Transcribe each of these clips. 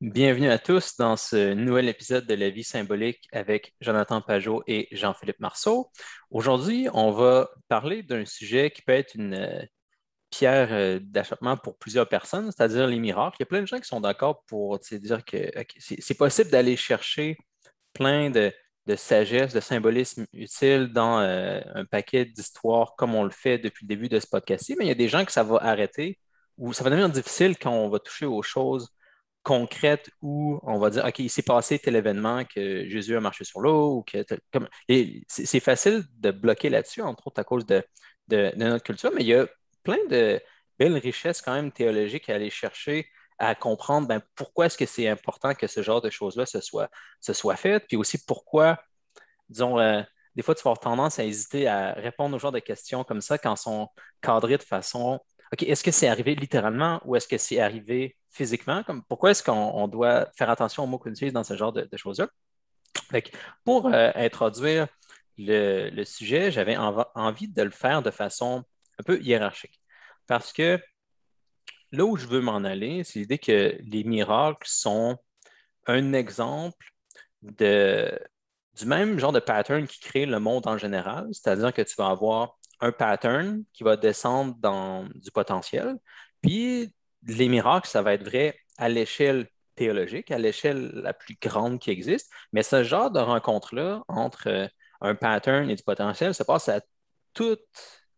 Bienvenue à tous dans ce nouvel épisode de La vie symbolique avec Jonathan Pajot et Jean-Philippe Marceau. Aujourd'hui, on va parler d'un sujet qui peut être une euh, pierre euh, d'achoppement pour plusieurs personnes, c'est-à-dire les miracles. Il y a plein de gens qui sont d'accord pour dire que c'est possible d'aller chercher plein de, sagesse, de symbolisme utile dans euh, un paquet d'histoires comme on le fait depuis le début de ce podcast-ci, mais il y a des gens que ça va arrêter ou ça va devenir difficile quand on va toucher aux choses concrète où on va dire, OK, il s'est passé tel événement que Jésus a marché sur l'eau. ou que c'est facile de bloquer là-dessus, entre autres à cause de, notre culture, mais il y a plein de belles richesses quand même théologiques à aller chercher à comprendre ben, pourquoi est-ce que c'est important que ce genre de choses-là se soit, se soit fait, puis aussi pourquoi, disons, euh, des fois, tu vas avoir tendance à hésiter à répondre aux genre de questions comme ça quand elles sont cadrées de façon OK, est-ce que c'est arrivé littéralement ou est-ce que c'est arrivé physiquement? Comme, pourquoi est-ce qu'on doit faire attention aux mots qu'on utilise dans ce genre de, choses-là? Pour euh, introduire le, sujet, j'avais envie de le faire de façon un peu hiérarchique. Parce que là où je veux m'en aller, c'est l'idée que les miracles sont un exemple de, du même genre de pattern qui crée le monde en général, c'est-à-dire que tu vas avoir un pattern qui va descendre dans du potentiel. Puis les miracles, ça va être vrai à l'échelle théologique, à l'échelle la plus grande qui existe. Mais ce genre de rencontre-là entre euh, un pattern et du potentiel se passe à tous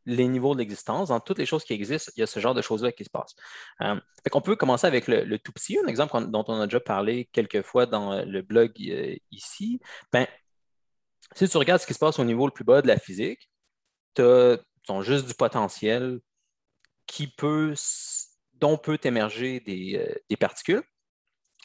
les niveaux d'existence, dans toutes les choses qui existent, il y a ce genre de choses-là qui se passent. Euh, on peut commencer avec le, tout petit, un exemple dont on a déjà parlé quelques fois dans euh, le blog ici. Ben, si tu regardes ce qui se passe au niveau le plus bas de la physique, as juste du potentiel dont peut émerger euh, des, particules.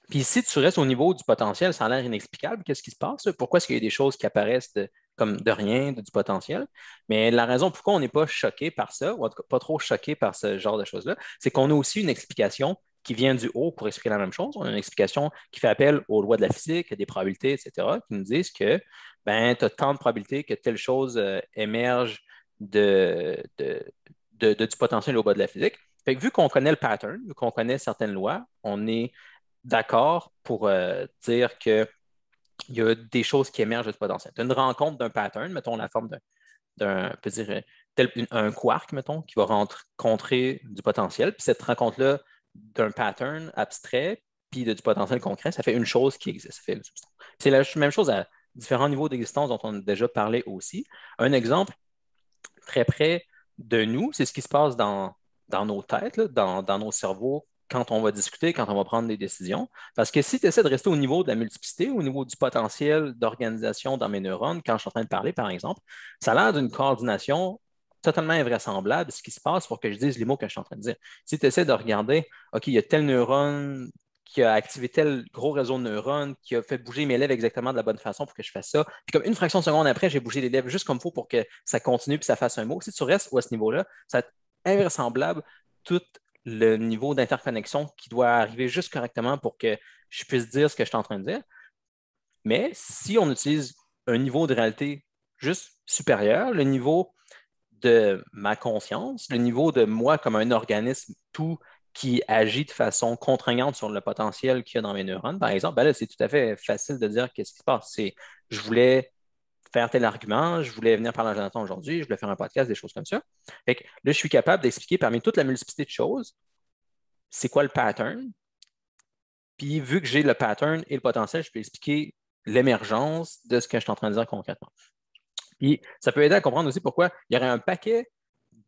Puis si tu restes au niveau du potentiel, ça a l'air inexplicable, qu'est-ce qui se passe? Pourquoi est-ce qu'il y a des choses qui apparaissent comme de rien, du potentiel? Mais la raison pourquoi on n'est pas choqué par ça, ou en tout cas pas trop choqué par ce genre de choses-là, c'est qu'on a aussi une explication qui vient du haut pour expliquer la même chose. On a une explication qui fait appel aux lois de la physique, des probabilités, etc., qui nous disent que ben, tu as tant de probabilités que telle chose euh, émerge de, du potentiel au bas de la physique. vu qu'on connaît le pattern, vu qu'on connaît certaines lois, on est d'accord pour euh, dire qu'il y a des choses qui émergent de ce potentiel. une rencontre d'un pattern, mettons la forme d'un, un quark, mettons, qui va rencontrer du potentiel. Puis cette rencontre-là d'un pattern abstrait, puis de, du potentiel concret, ça fait une chose qui existe, C'est la même chose à différents niveaux d'existence dont on a déjà parlé aussi. Un exemple, très près de nous. C'est ce qui se passe dans, dans nos têtes, dans, dans, nos cerveaux, quand on va discuter, quand on va prendre des décisions. Parce que si tu essaies de rester au niveau de la multiplicité, au niveau du potentiel d'organisation dans mes neurones, quand je suis en train de parler, par exemple, ça a l'air d'une coordination totalement invraisemblable ce qui se passe pour que je dise les mots que je suis en train de dire. Si tu essaies de regarder, OK, il y a tel neurone qui a activé tel gros réseau de neurones, qui a fait bouger mes lèvres exactement de la bonne façon pour que je fasse ça. Puis comme une fraction de seconde après, j'ai bougé les lèvres juste comme il faut pour que ça continue puis ça fasse un mot. Si tu restes à ce niveau-là, ça va invraisemblable tout le niveau d'interconnexion qui doit arriver juste correctement pour que je puisse dire ce que je suis en train de dire. Mais si on utilise un niveau de réalité juste supérieur, le niveau de ma conscience, le niveau de moi comme un organisme tout qui agit de façon contraignante sur le potentiel qu'il y a dans mes neurones, par exemple, ben c'est tout à fait facile de dire qu'est-ce qui se passe. C'est je voulais faire tel argument, je voulais venir parler à Jonathan aujourd'hui, je voulais faire un podcast, des choses comme ça. là, je suis capable d'expliquer parmi toute la multiplicité de choses, c'est quoi le pattern. Puis vu que j'ai le pattern et le potentiel, je peux expliquer l'émergence de ce que je suis en train de dire concrètement. Puis ça peut aider à comprendre aussi pourquoi il y aurait un paquet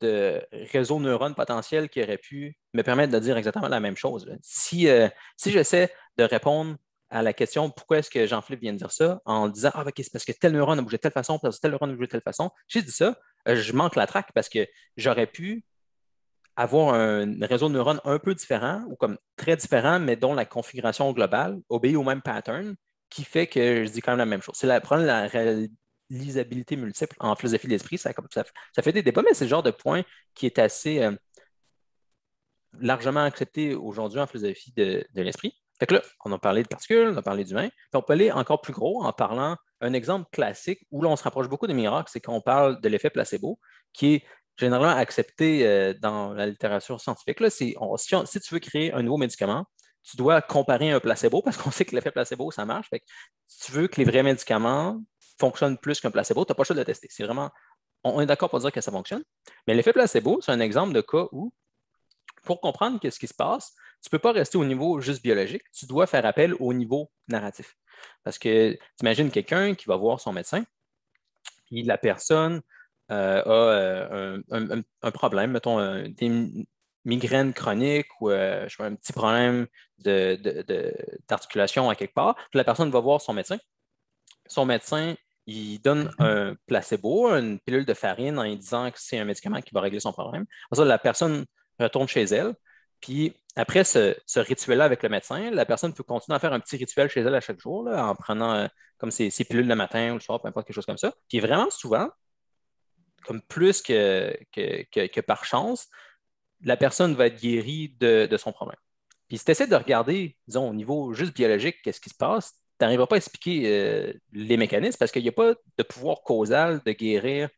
de réseaux de neurones potentiels qui auraient pu me permettre de dire exactement la même chose. Euh, si, j'essaie de répondre à la question pourquoi est-ce que Jean-Philippe vient de dire ça en disant Ah, ok, c'est parce que tel neurone a bougé de telle façon, parce que tel neurone a bougé de telle façon, j'ai dit ça, euh, je manque la traque parce que j'aurais pu avoir un réseau de neurones un peu différent ou comme très différent, mais dont la configuration globale obéit au même pattern qui fait que je dis quand même la même chose. C'est la, la, lisabilité multiple en philosophie de l'esprit, ça, ça, fait des débats, mais c'est le genre de point qui est assez euh, largement accepté aujourd'hui en philosophie de, l'esprit. Fait que là, on a parlé de particules, on a parlé d'humains, puis on peut aller encore plus gros en parlant un exemple classique où l'on se rapproche beaucoup des miracles, c'est qu'on parle de l'effet placebo, qui est généralement accepté euh, dans la littérature scientifique. Là, si, si, tu veux créer un nouveau médicament, tu dois comparer un placebo parce qu'on sait que l'effet placebo, ça marche. si tu veux que les vrais médicaments fonctionne plus qu'un placebo, tu n'as pas le choix de le tester. C'est vraiment, on, est d'accord pour dire que ça fonctionne. Mais l'effet placebo, c'est un exemple de cas où, pour comprendre ce qui se passe, tu ne peux pas rester au niveau juste biologique, tu dois faire appel au niveau narratif. Parce que tu imagines quelqu'un qui va voir son médecin, puis la personne euh, a euh, un, problème, mettons euh, des migraines chroniques ou un petit problème d'articulation à quelque part. la personne va voir son médecin. Son médecin il donne mhm. un placebo, une pilule de farine en disant que c'est un médicament qui va régler son problème. la personne retourne chez elle. Puis après ce, rituel-là avec le médecin, la personne peut continuer à faire un petit rituel chez elle à chaque jour, en prenant euh, comme ses, pilules le matin ou le soir, peu importe, quelque chose comme ça. Puis vraiment souvent, comme plus que, par chance, la personne va être guérie de, son problème. Puis si tu essaies de regarder, disons, au niveau juste biologique, qu'est-ce qui se passe, tu n'arriveras pas à expliquer euh, les mécanismes parce qu'il n'y a pas de pouvoir causal de guérir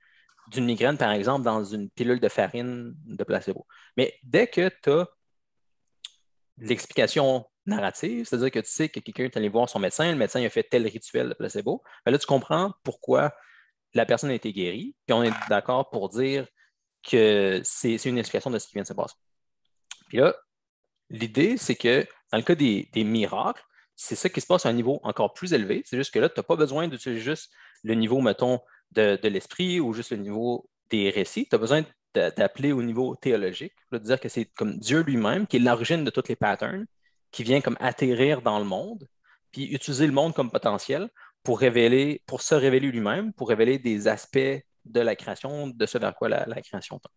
d'une migraine, par exemple, dans une pilule de farine de placebo. Mais dès que tu as l'explication narrative, c'est-à-dire que tu sais que quelqu'un est allé voir son médecin, le médecin a fait tel rituel de placebo, ben là, tu comprends pourquoi la personne a été guérie, puis on est d'accord pour dire que c'est une explication de ce qui vient de se passer. Puis là, l'idée, c'est que dans le cas des miracles, c'est ça qui se passe à un niveau encore plus élevé. C'est juste que là, tu n'as pas besoin d'utiliser juste le niveau, mettons, de, de l'esprit ou juste le niveau des récits. Tu as besoin d'appeler au niveau théologique, de dire que c'est comme Dieu lui-même qui est l'origine de toutes les patterns, qui vient comme atterrir dans le monde, puis utiliser le monde comme potentiel pour révéler, pour se révéler lui-même, pour révéler des aspects de la création, de ce vers quoi la, la création tend.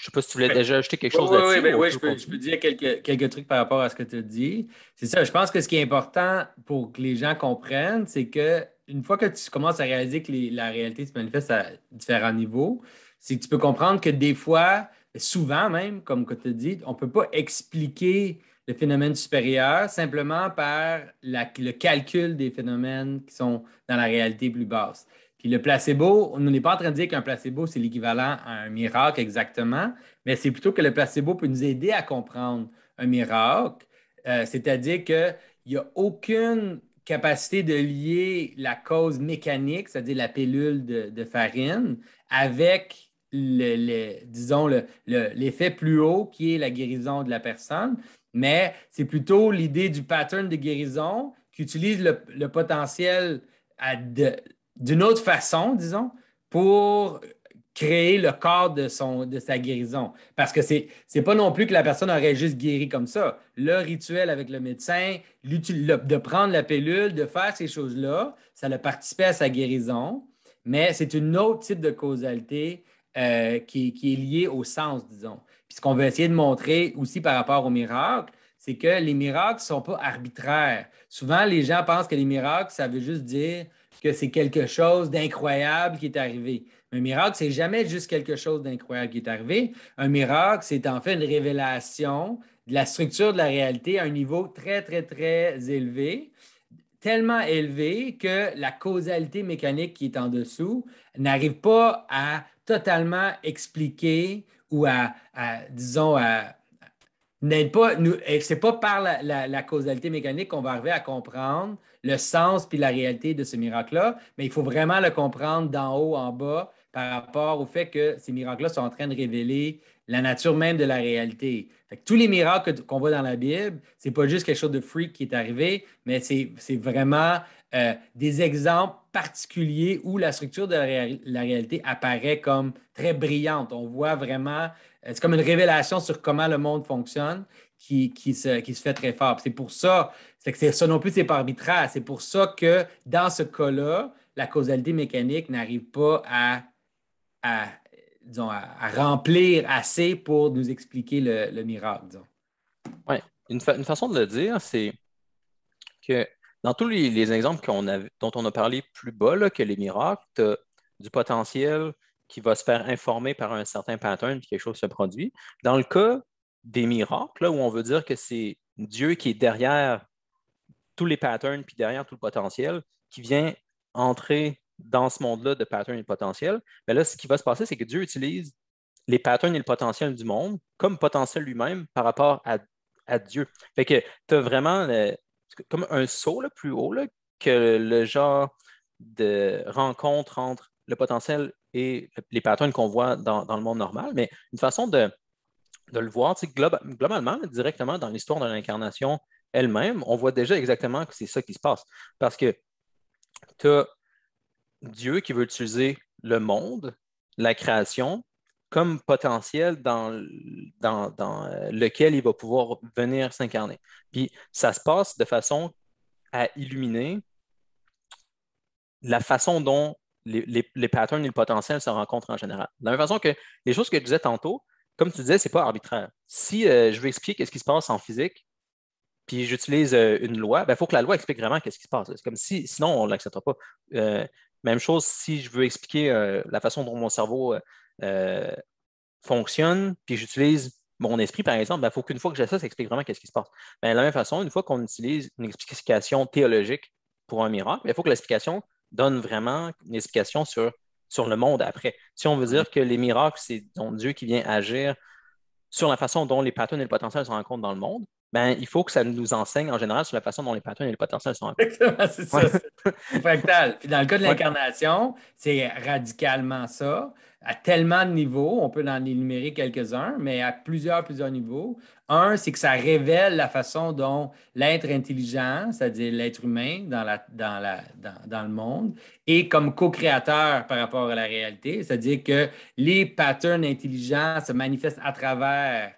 Je ne sais pas si tu voulais ben, déjà ajouter quelque chose là-dessus. Oui, oui, oui, je, peux, dire quelques, quelques, trucs par rapport à ce que tu as dit. C'est ça, je pense que ce qui est important pour que les gens comprennent, c'est qu'une fois que tu commences à réaliser que la réalité se manifeste à différents niveaux, c'est que tu peux comprendre que des fois, souvent même, comme tu as dit, on ne peut pas expliquer le phénomène supérieur simplement par le calcul des phénomènes qui sont dans la réalité plus basse. Puis le placebo, on n'est pas en train de dire qu'un placebo, c'est l'équivalent à un miracle exactement, mais c'est plutôt que le placebo peut nous aider à comprendre un miracle, euh, c'est-à-dire qu'il n'y a aucune capacité de lier la cause mécanique, c'est-à-dire la pilule de, farine, avec, le, disons, l'effet plus haut qui est la guérison de la personne, mais c'est plutôt l'idée du pattern de guérison qui utilise le, potentiel à de, d'une autre façon, disons, pour créer le corps de, sa guérison. Parce que ce n'est pas non plus que la personne aurait juste guéri comme ça. Le rituel avec le médecin, de prendre la pilule, de faire ces choses-là, ça l'a participé à sa guérison, mais c'est une autre type de causalité euh, qui, qui, est liée au sens, disons. Puis ce qu'on veut essayer de montrer aussi par rapport aux miracles, c'est que les miracles ne sont pas arbitraires. Souvent, les gens pensent que les miracles, ça veut juste dire que c'est quelque chose d'incroyable qui est arrivé. Un miracle, c'est jamais juste quelque chose d'incroyable qui est arrivé. Un miracle, c'est en fait une révélation de la structure de la réalité à un niveau très, très, très élevé, tellement élevé que la causalité mécanique qui est en dessous n'arrive pas à totalement expliquer ou à, disons, à n'aide pas, pas par la causalité mécanique qu'on va arriver à comprendre le sens puis la réalité de ce miracle-là, mais il faut vraiment le comprendre d'en haut en bas par rapport au fait que ces miracles-là sont en train de révéler la nature même de la réalité. tous les miracles qu'on voit dans la Bible, ce n'est pas juste quelque chose de freak qui est arrivé, mais c'est vraiment euh, des exemples particuliers où la structure de la, réalité apparaît comme très brillante. On voit vraiment, euh, c'est comme une révélation sur comment le monde fonctionne qui, qui se fait très fort. C'est pour ça c'est ça non plus, c'est pas arbitraire. C'est pour ça que dans ce cas-là, la causalité mécanique n'arrive pas à, à, remplir assez pour nous expliquer le, miracle. Oui. Une, façon de le dire, c'est que dans tous les, exemples dont on a parlé plus bas, que les miracles, tu as du potentiel qui va se faire informer par un certain pattern, puis quelque chose se produit. Dans le cas des miracles, où on veut dire que c'est Dieu qui est derrière tous les patterns, puis derrière tout le potentiel qui vient entrer dans ce monde-là de patterns et de potentiel, mais là, ce qui va se passer, c'est que Dieu utilise les patterns et le potentiel du monde comme potentiel lui-même par rapport à, Dieu. Fait que tu as vraiment comme un saut là, plus haut que le genre de rencontre entre le potentiel et les patterns qu'on voit dans, le monde normal, mais une façon de, le voir, globalement, directement dans l'histoire de l'incarnation elle-même, on voit déjà exactement que c'est ça qui se passe. Parce que tu as Dieu qui veut utiliser le monde, la création, comme potentiel dans, dans, euh, lequel il va pouvoir venir s'incarner. Puis ça se passe de façon à illuminer la façon dont les, patterns et le potentiel se rencontrent en général. De la même façon que les choses que je disais tantôt, comme tu disais, ce n'est pas arbitraire. Si euh, je veux expliquer ce qui se passe en physique, puis j'utilise euh, une loi, il ben, faut que la loi explique vraiment qu'est-ce qui se passe. C'est comme si, sinon, on ne l'acceptera pas. Euh, même chose si je veux expliquer euh, la façon dont mon cerveau fonctionne, puis j'utilise mon esprit, par exemple, il ben, faut qu'une fois que j'ai ça, ça explique vraiment qu'est-ce qui se passe. Ben, de la même façon, une fois qu'on utilise une explication théologique pour un miracle, il faut que l'explication donne vraiment une explication sur, sur le monde après. Si on veut dire que les miracles, c'est Dieu qui vient agir sur la façon dont les patterns et le potentiel se rencontrent dans le monde, ben, il faut que ça nous enseigne en général sur la façon dont les patterns et les potentiels sont Exactement, c'est ça. Fractal. dans le cas de l'incarnation, c'est radicalement ça. À tellement de niveaux, on peut en énumérer quelques-uns, mais à plusieurs, plusieurs niveaux. Un, c'est que ça révèle la façon dont l'être intelligent, c'est-à-dire l'être humain dans, la, dans, la, dans, dans le monde, est comme co-créateur par rapport à la réalité, c'est-à-dire que les patterns intelligents se manifestent à travers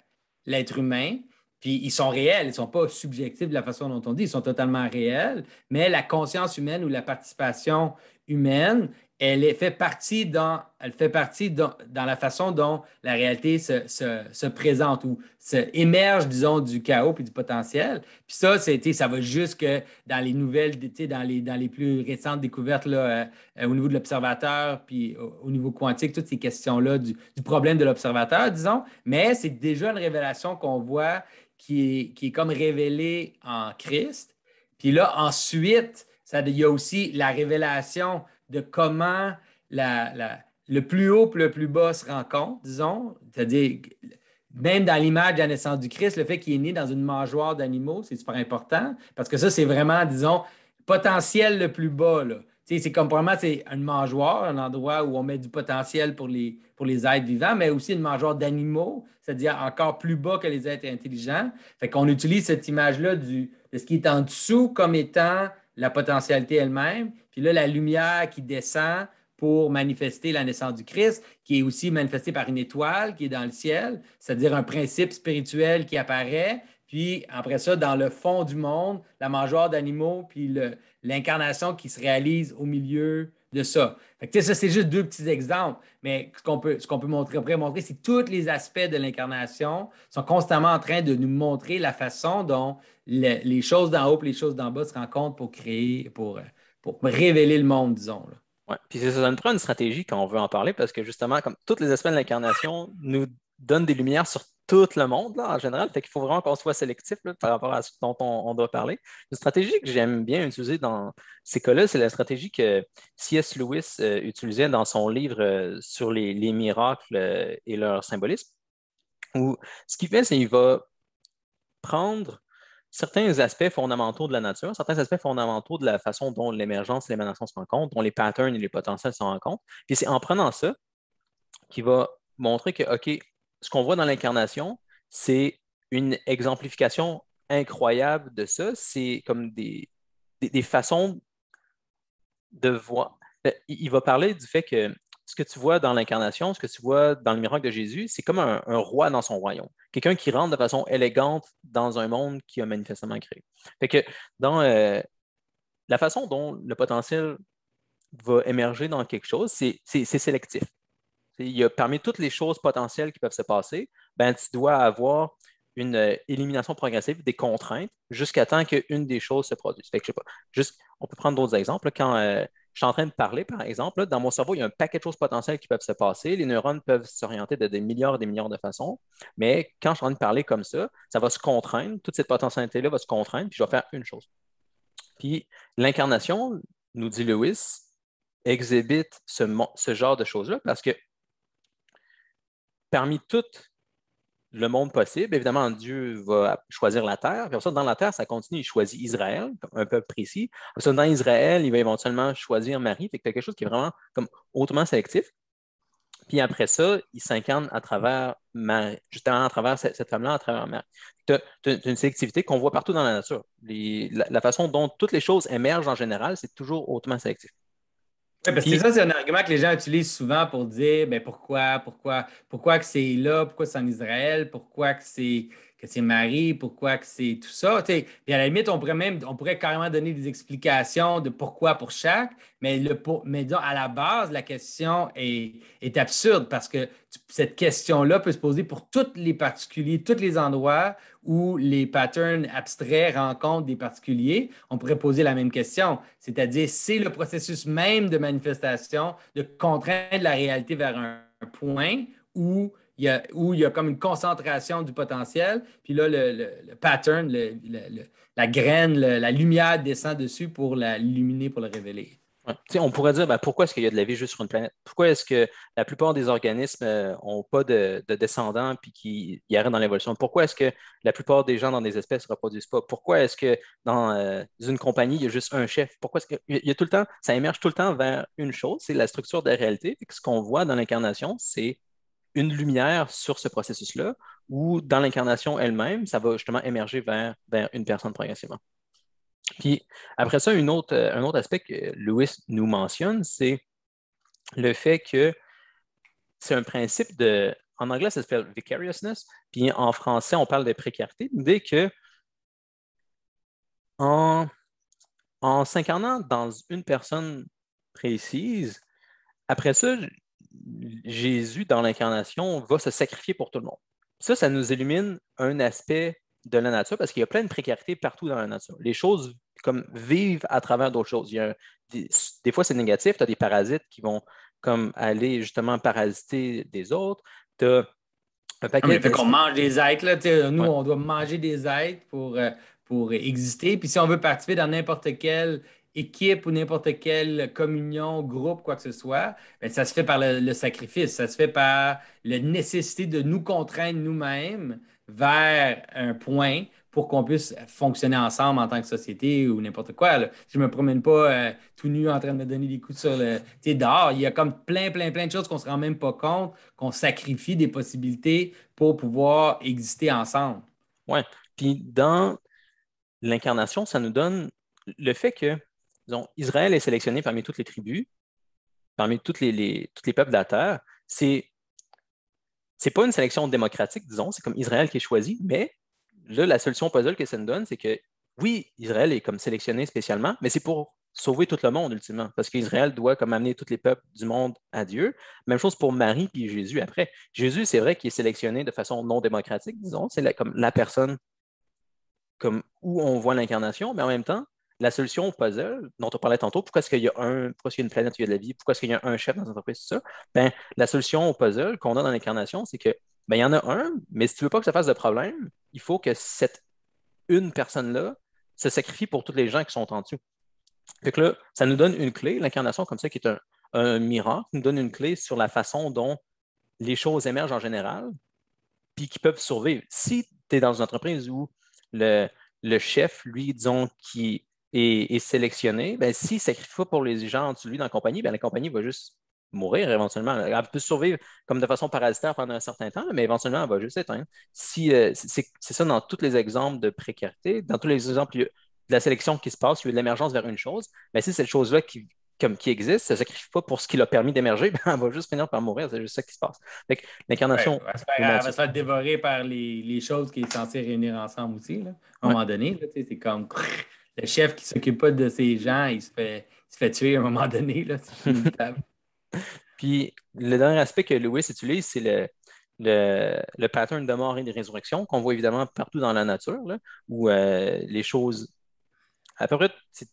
l'être humain, puis ils sont réels, ils ne sont pas subjectifs de la façon dont on dit, ils sont totalement réels, mais la conscience humaine ou la participation humaine, elle fait partie dans, elle fait partie dans, la façon dont la réalité se, se, se présente ou se émerge, disons, du chaos puis du potentiel. Puis ça, c'était, ça va jusque dans les nouvelles, dans les, dans les plus récentes découvertes là, euh, au niveau de l'observateur, puis au, niveau quantique, toutes ces questions-là du, du problème de l'observateur, disons. Mais c'est déjà une révélation qu'on voit qui est, comme révélé en Christ. Puis là, ensuite, ça, il y a aussi la révélation de comment le plus haut et le plus bas se rencontrent, disons. C'est-à-dire, même dans l'image de la naissance du Christ, le fait qu'il est né dans une mangeoire d'animaux, c'est super important parce que ça, c'est vraiment, disons, potentiel le plus bas. Là c'est comme probablement c'est une mangeoire, un endroit où on met du potentiel pour les, pour les êtres vivants, mais aussi une mangeoire d'animaux, c'est-à-dire encore plus bas que les êtres intelligents. Fait qu'on utilise cette image-là de ce qui est en dessous comme étant la potentialité elle-même, puis là, la lumière qui descend pour manifester la naissance du Christ, qui est aussi manifestée par une étoile qui est dans le ciel, c'est-à-dire un principe spirituel qui apparaît, puis après ça, dans le fond du monde, la mangeoire d'animaux, puis le, l'incarnation qui se réalise au milieu de ça. ça, c'est juste deux petits exemples, mais ce qu'on peut, ce qu'on peut montrer, après, montrer, c'est tous les aspects de l'incarnation sont constamment en train de nous montrer la façon dont les choses d'en haut et les choses d'en bas se rencontrent pour créer, pour, pour révéler le monde, disons. Oui, Ouais. Puis ça donne une stratégie quand on veut en parler, parce que justement, comme tous les aspects de l'incarnation nous donnent des lumières sur tout le monde en général. Fait qu'il faut vraiment qu'on soit sélectif par rapport à ce dont on, doit parler. Une stratégie que j'aime bien utiliser dans ces cas-là, c'est la stratégie que C.S. Lewis euh, utilisait dans son livre euh, sur les, miracles euh, et leur symbolisme. Où ce qu'il fait, c'est qu'il va prendre certains aspects fondamentaux de la nature, certains aspects fondamentaux de la façon dont l'émergence et l'émanation se rencontrent, dont les patterns et les potentiels se rencontrent. Puis c'est en prenant ça qu'il va montrer que, OK, ce qu'on voit dans l'incarnation, c'est une exemplification incroyable de ça. C'est comme des, façons de voir. Ben, il va parler du fait que ce que tu vois dans l'incarnation, ce que tu vois dans le miracle de Jésus, c'est comme un, roi dans son royaume. Quelqu'un qui rentre de façon élégante dans un monde qui a manifestement créé. Fait que dans euh, la façon dont le potentiel va émerger dans quelque chose, c'est sélectif. Il a, parmi toutes les choses potentielles qui peuvent se passer, ben, tu dois avoir une euh, élimination progressive des contraintes jusqu'à temps qu'une des choses se produise. juste, on peut prendre d'autres exemples. Quand euh, je suis en train de parler, par exemple, dans mon cerveau, il y a un paquet de choses potentielles qui peuvent se passer. Les neurones peuvent s'orienter de des milliards et des milliards de façons. Mais quand je suis en train de parler comme ça, ça va se contraindre. Toute cette potentialité-là va se contraindre, puis je vais faire une chose. Puis l'incarnation, nous dit Lewis, exhibite ce genre de choses-là parce que parmi tout le monde possible, évidemment, Dieu va choisir la terre. Puis ça, dans la terre, ça continue. Il choisit Israël, un peuple précis. ça, dans Israël, il va éventuellement choisir Marie. Fait quelque chose qui est vraiment comme hautement sélectif. Puis après ça, il s'incarne à travers Marie, justement à travers cette, femme-là, à travers Marie. Tu une sélectivité qu'on voit partout dans la nature. la, la, façon dont toutes les choses émergent en général, c'est toujours hautement sélectif parce que ça, c'est un argument que les gens utilisent souvent pour dire ben, pourquoi, pourquoi, pourquoi que c'est là, pourquoi c'est en Israël, pourquoi que c'est que c'est Marie, pourquoi que c'est tout ça. à la limite, on pourrait même, on pourrait carrément donner des explications de pourquoi pour chaque, mais, le, mais à la base, la question est, absurde parce que cette question-là peut se poser pour tous les particuliers, tous les endroits où les patterns abstraits rencontrent des particuliers. On pourrait poser la même question, c'est-à-dire c'est le processus même de manifestation, de contraindre la réalité vers un point où où il y a comme une concentration du potentiel, puis là, le, pattern, la graine, la lumière descend dessus pour l'illuminer, pour le révéler. On pourrait dire ben, pourquoi est-ce qu'il y a de la vie juste sur une planète? Pourquoi est-ce que la plupart des organismes n'ont euh, pas de, descendants et qui y arrêtent dans l'évolution? Pourquoi est-ce que la plupart des gens dans des espèces ne se reproduisent pas? Pourquoi est-ce que dans euh, une compagnie, il y a juste un chef? Pourquoi est-ce qu'il y a tout le temps, ça émerge tout le temps vers une chose, c'est la structure de la réalité. Et ce qu'on voit dans l'incarnation, c'est une lumière sur ce processus-là, ou dans l'incarnation elle-même, ça va justement émerger vers, une personne progressivement. Puis après ça, euh, un autre aspect que Louis nous mentionne, c'est le fait que c'est un principe de. En anglais, ça s'appelle vicariousness, puis en français, on parle de précarité. Dès que en, en s'incarnant dans une personne précise, après ça, Jésus, dans l'incarnation, va se sacrifier pour tout le monde. Ça, ça nous illumine un aspect de la nature parce qu'il y a plein de précarité partout dans la nature. Les choses comme vivent à travers d'autres choses. des, fois, c'est négatif. Tu as des parasites qui vont comme aller justement parasiter des autres. Tu as un paquet de... qu'on mange des êtres. nous, on doit manger des êtres pour, euh, pour exister. Puis si on veut participer dans n'importe quelle équipe ou n'importe quelle communion, groupe, quoi que ce soit, ben, ça se fait par le, sacrifice, ça se fait par la nécessité de nous contraindre nous-mêmes vers un point pour qu'on puisse fonctionner ensemble en tant que société ou n'importe quoi. Je ne me promène pas euh, tout nu en train de me donner des coups sur le... Tu dehors, il y a comme plein, plein, plein de choses qu'on ne se rend même pas compte, qu'on sacrifie des possibilités pour pouvoir exister ensemble. Oui. Puis dans l'incarnation, ça nous donne le fait que donc, Israël est sélectionné parmi toutes les tribus, parmi toutes les, tous les peuples de la terre. C'est n'est pas une sélection démocratique, disons, c'est comme Israël qui est choisi, mais là, la solution puzzle que ça nous donne, c'est que oui, Israël est comme sélectionné spécialement, mais c'est pour sauver tout le monde ultimement, parce qu'Israël doit comme amener tous les peuples du monde à Dieu. Même chose pour Marie puis Jésus après. Jésus, c'est vrai qu'il est sélectionné de façon non démocratique, disons, c'est comme la personne comme où on voit l'incarnation, mais en même temps, la solution au puzzle dont on parlait tantôt, pourquoi est-ce qu'il y a un, pourquoi est-ce qu'il y a une planète où il y a de la vie, pourquoi est-ce qu'il y a un chef dans une entreprise, tout ça, ben, la solution au puzzle qu'on a dans l'incarnation, c'est que ben, il y en a un, mais si tu ne veux pas que ça fasse de problème, il faut que cette une personne-là se sacrifie pour tous les gens qui sont en dessous. Fait là, ça nous donne une clé, l'incarnation comme ça, qui est un, un miracle, nous donne une clé sur la façon dont les choses émergent en général, puis qui peuvent survivre. Si tu es dans une entreprise où le, le chef, lui, disons, qui et, sélectionné, ben, s'il ne sacrifie pas pour les gens lui dans la compagnie, ben, la compagnie va juste mourir éventuellement. Elle peut survivre comme de façon parasitaire pendant un certain temps, mais éventuellement, elle va juste éteindre. Si, euh, c'est ça dans tous les exemples de précarité, dans tous les exemples de la sélection qui se passe, il y a de l'émergence vers une chose, mais ben, si cette chose-là qui, comme, qui existe, ça ne sacrifie pas pour ce qui l'a permis d'émerger, ben, elle va juste finir par mourir. C'est juste ça qui se passe. l'incarnation. elle, va se faire dévorer par les, choses qui sont censées réunir ensemble aussi. Là, à un moment donné, c'est comme. le chef qui ne s'occupe pas de ses gens, il se fait, fait tuer à un moment donné. Là, Puis le dernier aspect que Lewis utilise, c'est le, le, pattern de mort et de résurrection qu'on voit évidemment partout dans la nature, là, où euh, les choses, à peu près,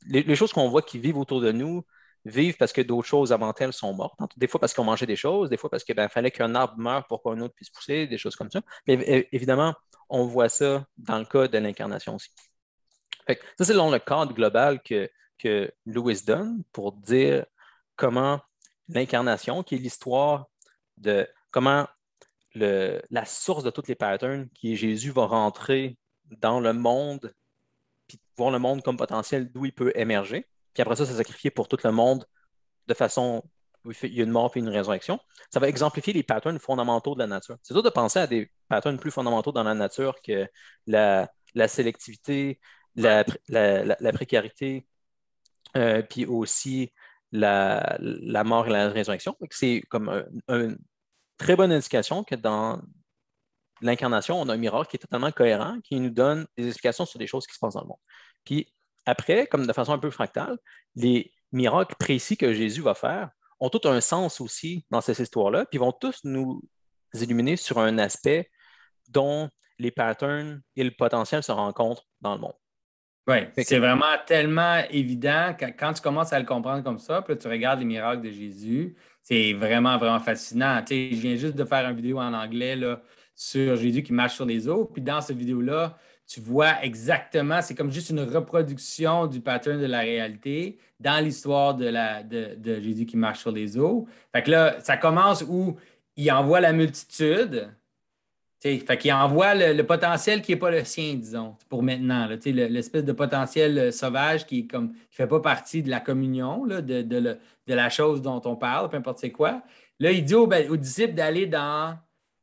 les, choses qu'on voit qui vivent autour de nous vivent parce que d'autres choses avant elles sont mortes. Des fois parce qu'on mangeait des choses, des fois parce qu'il ben, fallait qu'un arbre meure pour qu'un autre puisse pousser, des choses comme ça. Mais évidemment, on voit ça dans le cas de l'incarnation aussi ça, c'est selon le cadre global que, que Lewis donne pour dire comment l'incarnation, qui est l'histoire de comment la source de tous les patterns, qui est Jésus, va rentrer dans le monde, puis voir le monde comme potentiel d'où il peut émerger. Puis après ça, c'est sacrifier pour tout le monde de façon où il y a une mort et une résurrection. Ça va exemplifier les patterns fondamentaux de la nature. C'est sûr de penser à des patterns plus fondamentaux dans la nature que la sélectivité, la, précarité, euh, puis aussi la, mort et la résurrection. C'est comme une très bonne indication que dans l'incarnation, on a un miracle qui est totalement cohérent, qui nous donne des explications sur des choses qui se passent dans le monde. Puis après, comme de façon un peu fractale, les miracles précis que Jésus va faire ont tout un sens aussi dans cette histoire-là, puis vont tous nous illuminer sur un aspect dont les patterns et le potentiel se rencontrent dans le monde. Oui, c'est vraiment tellement évident que quand tu commences à le comprendre comme ça, puis tu regardes les miracles de Jésus, c'est vraiment, vraiment fascinant. Tu sais, je viens juste de faire une vidéo en anglais sur Jésus qui marche sur les eaux, puis dans cette vidéo-là, tu vois exactement, c'est comme juste une reproduction du pattern de la réalité dans l'histoire de, de Jésus qui marche sur les eaux. Fait que là, ça commence où il envoie la multitude, il fait qu'il envoie le, potentiel qui n'est pas le sien, disons, pour maintenant. l'espèce de potentiel euh, sauvage qui ne fait pas partie de la communion, de, la chose dont on parle, peu importe c'est quoi. Là, il dit aux, disciples d'aller dans,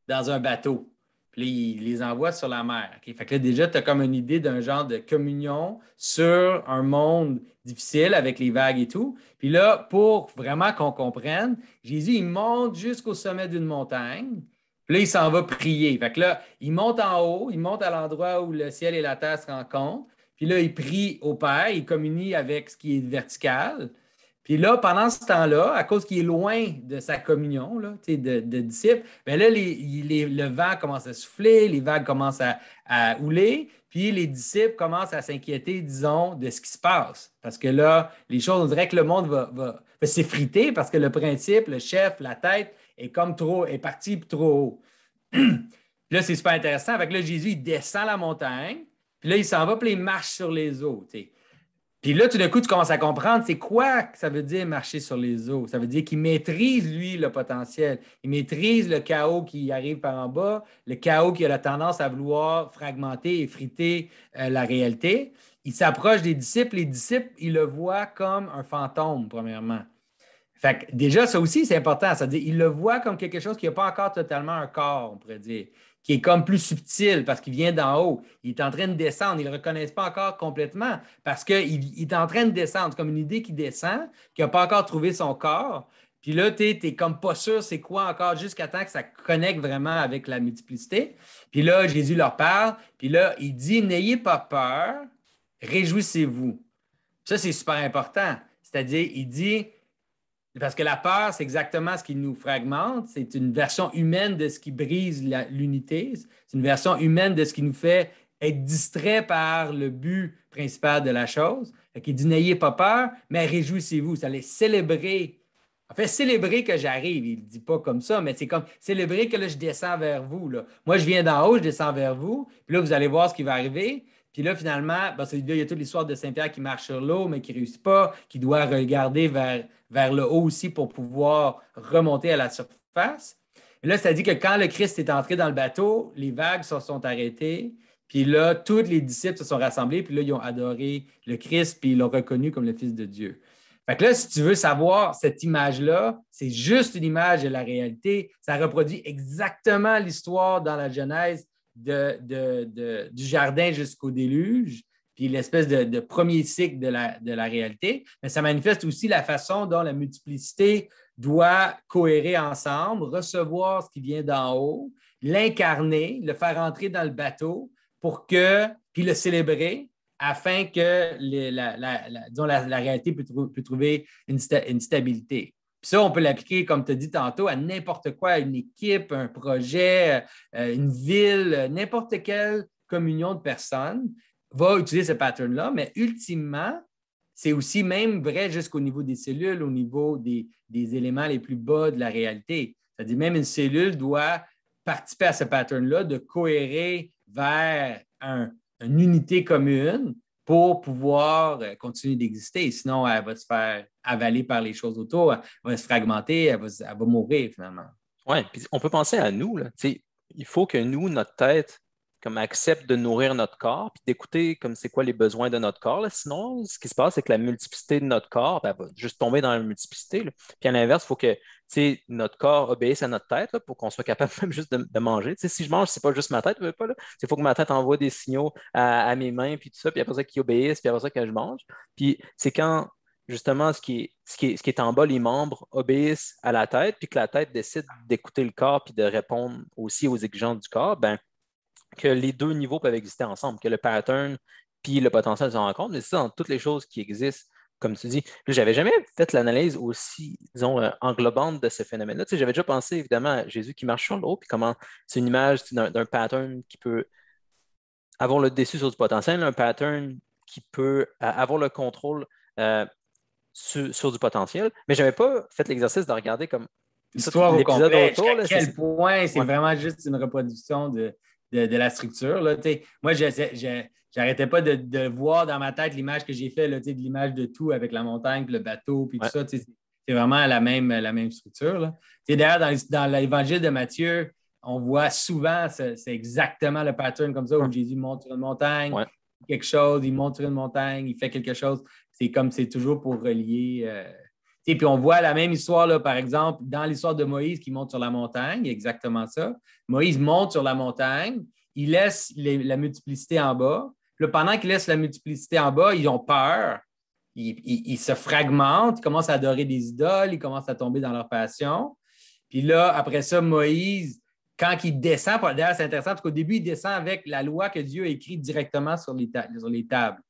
dans un bateau. Puis il les envoie sur la mer. Fait là, déjà, tu as comme une idée d'un genre de communion sur un monde difficile avec les vagues et tout. Puis là, pour vraiment qu'on comprenne, Jésus, il monte jusqu'au sommet d'une montagne. Puis là, il s'en va prier. Fait que là, il monte en haut, il monte à l'endroit où le ciel et la terre se rencontrent. Puis là, il prie au Père, il communie avec ce qui est vertical. Puis là, pendant ce temps-là, à cause qu'il est loin de sa communion là, de, de disciples, bien là, le vent commence à souffler, les vagues commencent à, houler, puis les disciples commencent à s'inquiéter, disons, de ce qui se passe. Parce que là, les choses, on dirait que le monde va s'effriter parce que le principe, le chef, la tête, est comme trop, est parti trop haut. là, c'est super intéressant. Avec là, Jésus, il descend la montagne, puis là, il s'en va, puis il marche sur les eaux. Puis là, tout d'un coup, tu commences à comprendre c'est quoi ça veut dire marcher sur les eaux. Ça veut dire qu'il maîtrise, lui, le potentiel. Il maîtrise le chaos qui arrive par en bas, le chaos qui a la tendance à vouloir fragmenter, et friter euh, la réalité. Il s'approche des disciples. Les disciples, ils le voient comme un fantôme, premièrement. Fait que déjà, ça aussi, c'est important. C'est-à-dire, il le voit comme quelque chose qui n'a pas encore totalement un corps, on pourrait dire, qui est comme plus subtil parce qu'il vient d'en haut. Il est en train de descendre. Il ne le reconnaît pas encore complètement parce qu'il est en train de descendre. comme une idée qui descend, qui n'a pas encore trouvé son corps. Puis là, tu n'es comme pas sûr c'est quoi encore jusqu'à temps que ça connecte vraiment avec la multiplicité. Puis là, Jésus leur parle. Puis là, il dit N'ayez pas peur, réjouissez-vous. Ça, c'est super important. C'est-à-dire, il dit parce que la peur, c'est exactement ce qui nous fragmente. C'est une version humaine de ce qui brise l'unité. C'est une version humaine de ce qui nous fait être distrait par le but principal de la chose. Il dit n'ayez pas peur, mais réjouissez-vous. Ça allez célébrer. En fait, célébrer que j'arrive. Il ne dit pas comme ça, mais c'est comme célébrer que là, je descends vers vous. Moi, je viens d'en haut, je descends vers vous. Puis là, vous allez voir ce qui va arriver. Puis là, finalement, ben, il y a toute l'histoire de Saint-Pierre qui marche sur l'eau, mais qui ne réussit pas, qui doit regarder vers, le haut aussi pour pouvoir remonter à la surface. là, ça dit que quand le Christ est entré dans le bateau, les vagues se sont arrêtées. Puis là, tous les disciples se sont rassemblés, puis là, ils ont adoré le Christ, puis ils l'ont reconnu comme le Fils de Dieu. Fait que là, si tu veux savoir cette image-là, c'est juste une image de la réalité. Ça reproduit exactement l'histoire dans la Genèse du jardin jusqu'au déluge, puis l'espèce de, premier cycle de la, réalité, mais ça manifeste aussi la façon dont la multiplicité doit cohérer ensemble, recevoir ce qui vient d'en haut, l'incarner, le faire entrer dans le bateau pour que, puis le célébrer afin que la, réalité puisse trouver une stabilité ça, on peut l'appliquer, comme tu as dit tantôt, à n'importe quoi, une équipe, un projet, euh, une ville, euh, n'importe quelle communion de personnes va utiliser ce pattern-là, mais ultimement, c'est aussi même vrai jusqu'au niveau des cellules, au niveau des, éléments les plus bas de la réalité. C'est-à-dire même une cellule doit participer à ce pattern-là de cohérer vers une unité commune pour pouvoir euh, continuer d'exister. Sinon, elle va se faire avaler par les choses autour, elle va se fragmenter, elle va, mourir finalement. Oui, on peut penser à nous. Là. Il faut que nous, notre tête, comme accepte de nourrir notre corps, puis d'écouter comme c'est quoi les besoins de notre corps. Là. Sinon, ce qui se passe, c'est que la multiplicité de notre corps ben, va juste tomber dans la multiplicité. Puis à l'inverse, il faut que notre corps obéisse à notre tête pour qu'on soit capable même juste de, manger. si je mange, c'est pas juste ma tête, Il faut que ma tête envoie des signaux à, mes mains, puis tout ça, puis après ça qu'ils obéissent, puis après ça que je mange. Puis c'est quand justement ce qui, est, en bas, les membres obéissent à la tête, puis que la tête décide d'écouter le corps puis de répondre aussi aux exigences du corps, ben, que les deux niveaux peuvent exister ensemble, que le pattern puis le potentiel se rencontrent, mais c'est dans toutes les choses qui existent, comme tu dis. Je n'avais jamais fait l'analyse aussi, disons, euh, englobante de ce phénomène-là. J'avais déjà pensé, évidemment, à Jésus qui marche sur l'eau, puis comment c'est une image d'un pattern qui peut avoir le dessus sur du potentiel, un pattern qui peut euh, avoir le contrôle euh, sur, du potentiel, mais je n'avais pas fait l'exercice de regarder comme l'histoire au à quel point c'est vraiment juste une reproduction de de, la structure. Là, moi, j'arrêtais pas de, voir dans ma tête l'image que j'ai faite, de l'image de tout avec la montagne, le bateau, puis tout ça. C'est vraiment la même, la même structure. D'ailleurs, dans, l'évangile de Matthieu, on voit souvent, c'est exactement le pattern comme ça, où Jésus monte sur une montagne, quelque chose, il monte sur une montagne, il fait quelque chose. C'est comme c'est toujours pour relier. Euh, puis on voit la même histoire, là, par exemple, dans l'histoire de Moïse qui monte sur la montagne, exactement ça. Moïse monte sur la montagne, il laisse la multiplicité en bas. le pendant qu'il laisse la multiplicité en bas, ils ont peur. Ils, se fragmentent, ils commencent à adorer des idoles, ils commencent à tomber dans leur passion. Puis là, après ça, Moïse, quand il descend, d'ailleurs, c'est intéressant parce qu'au début, il descend avec la loi que Dieu a écrite directement sur les, sur les tables.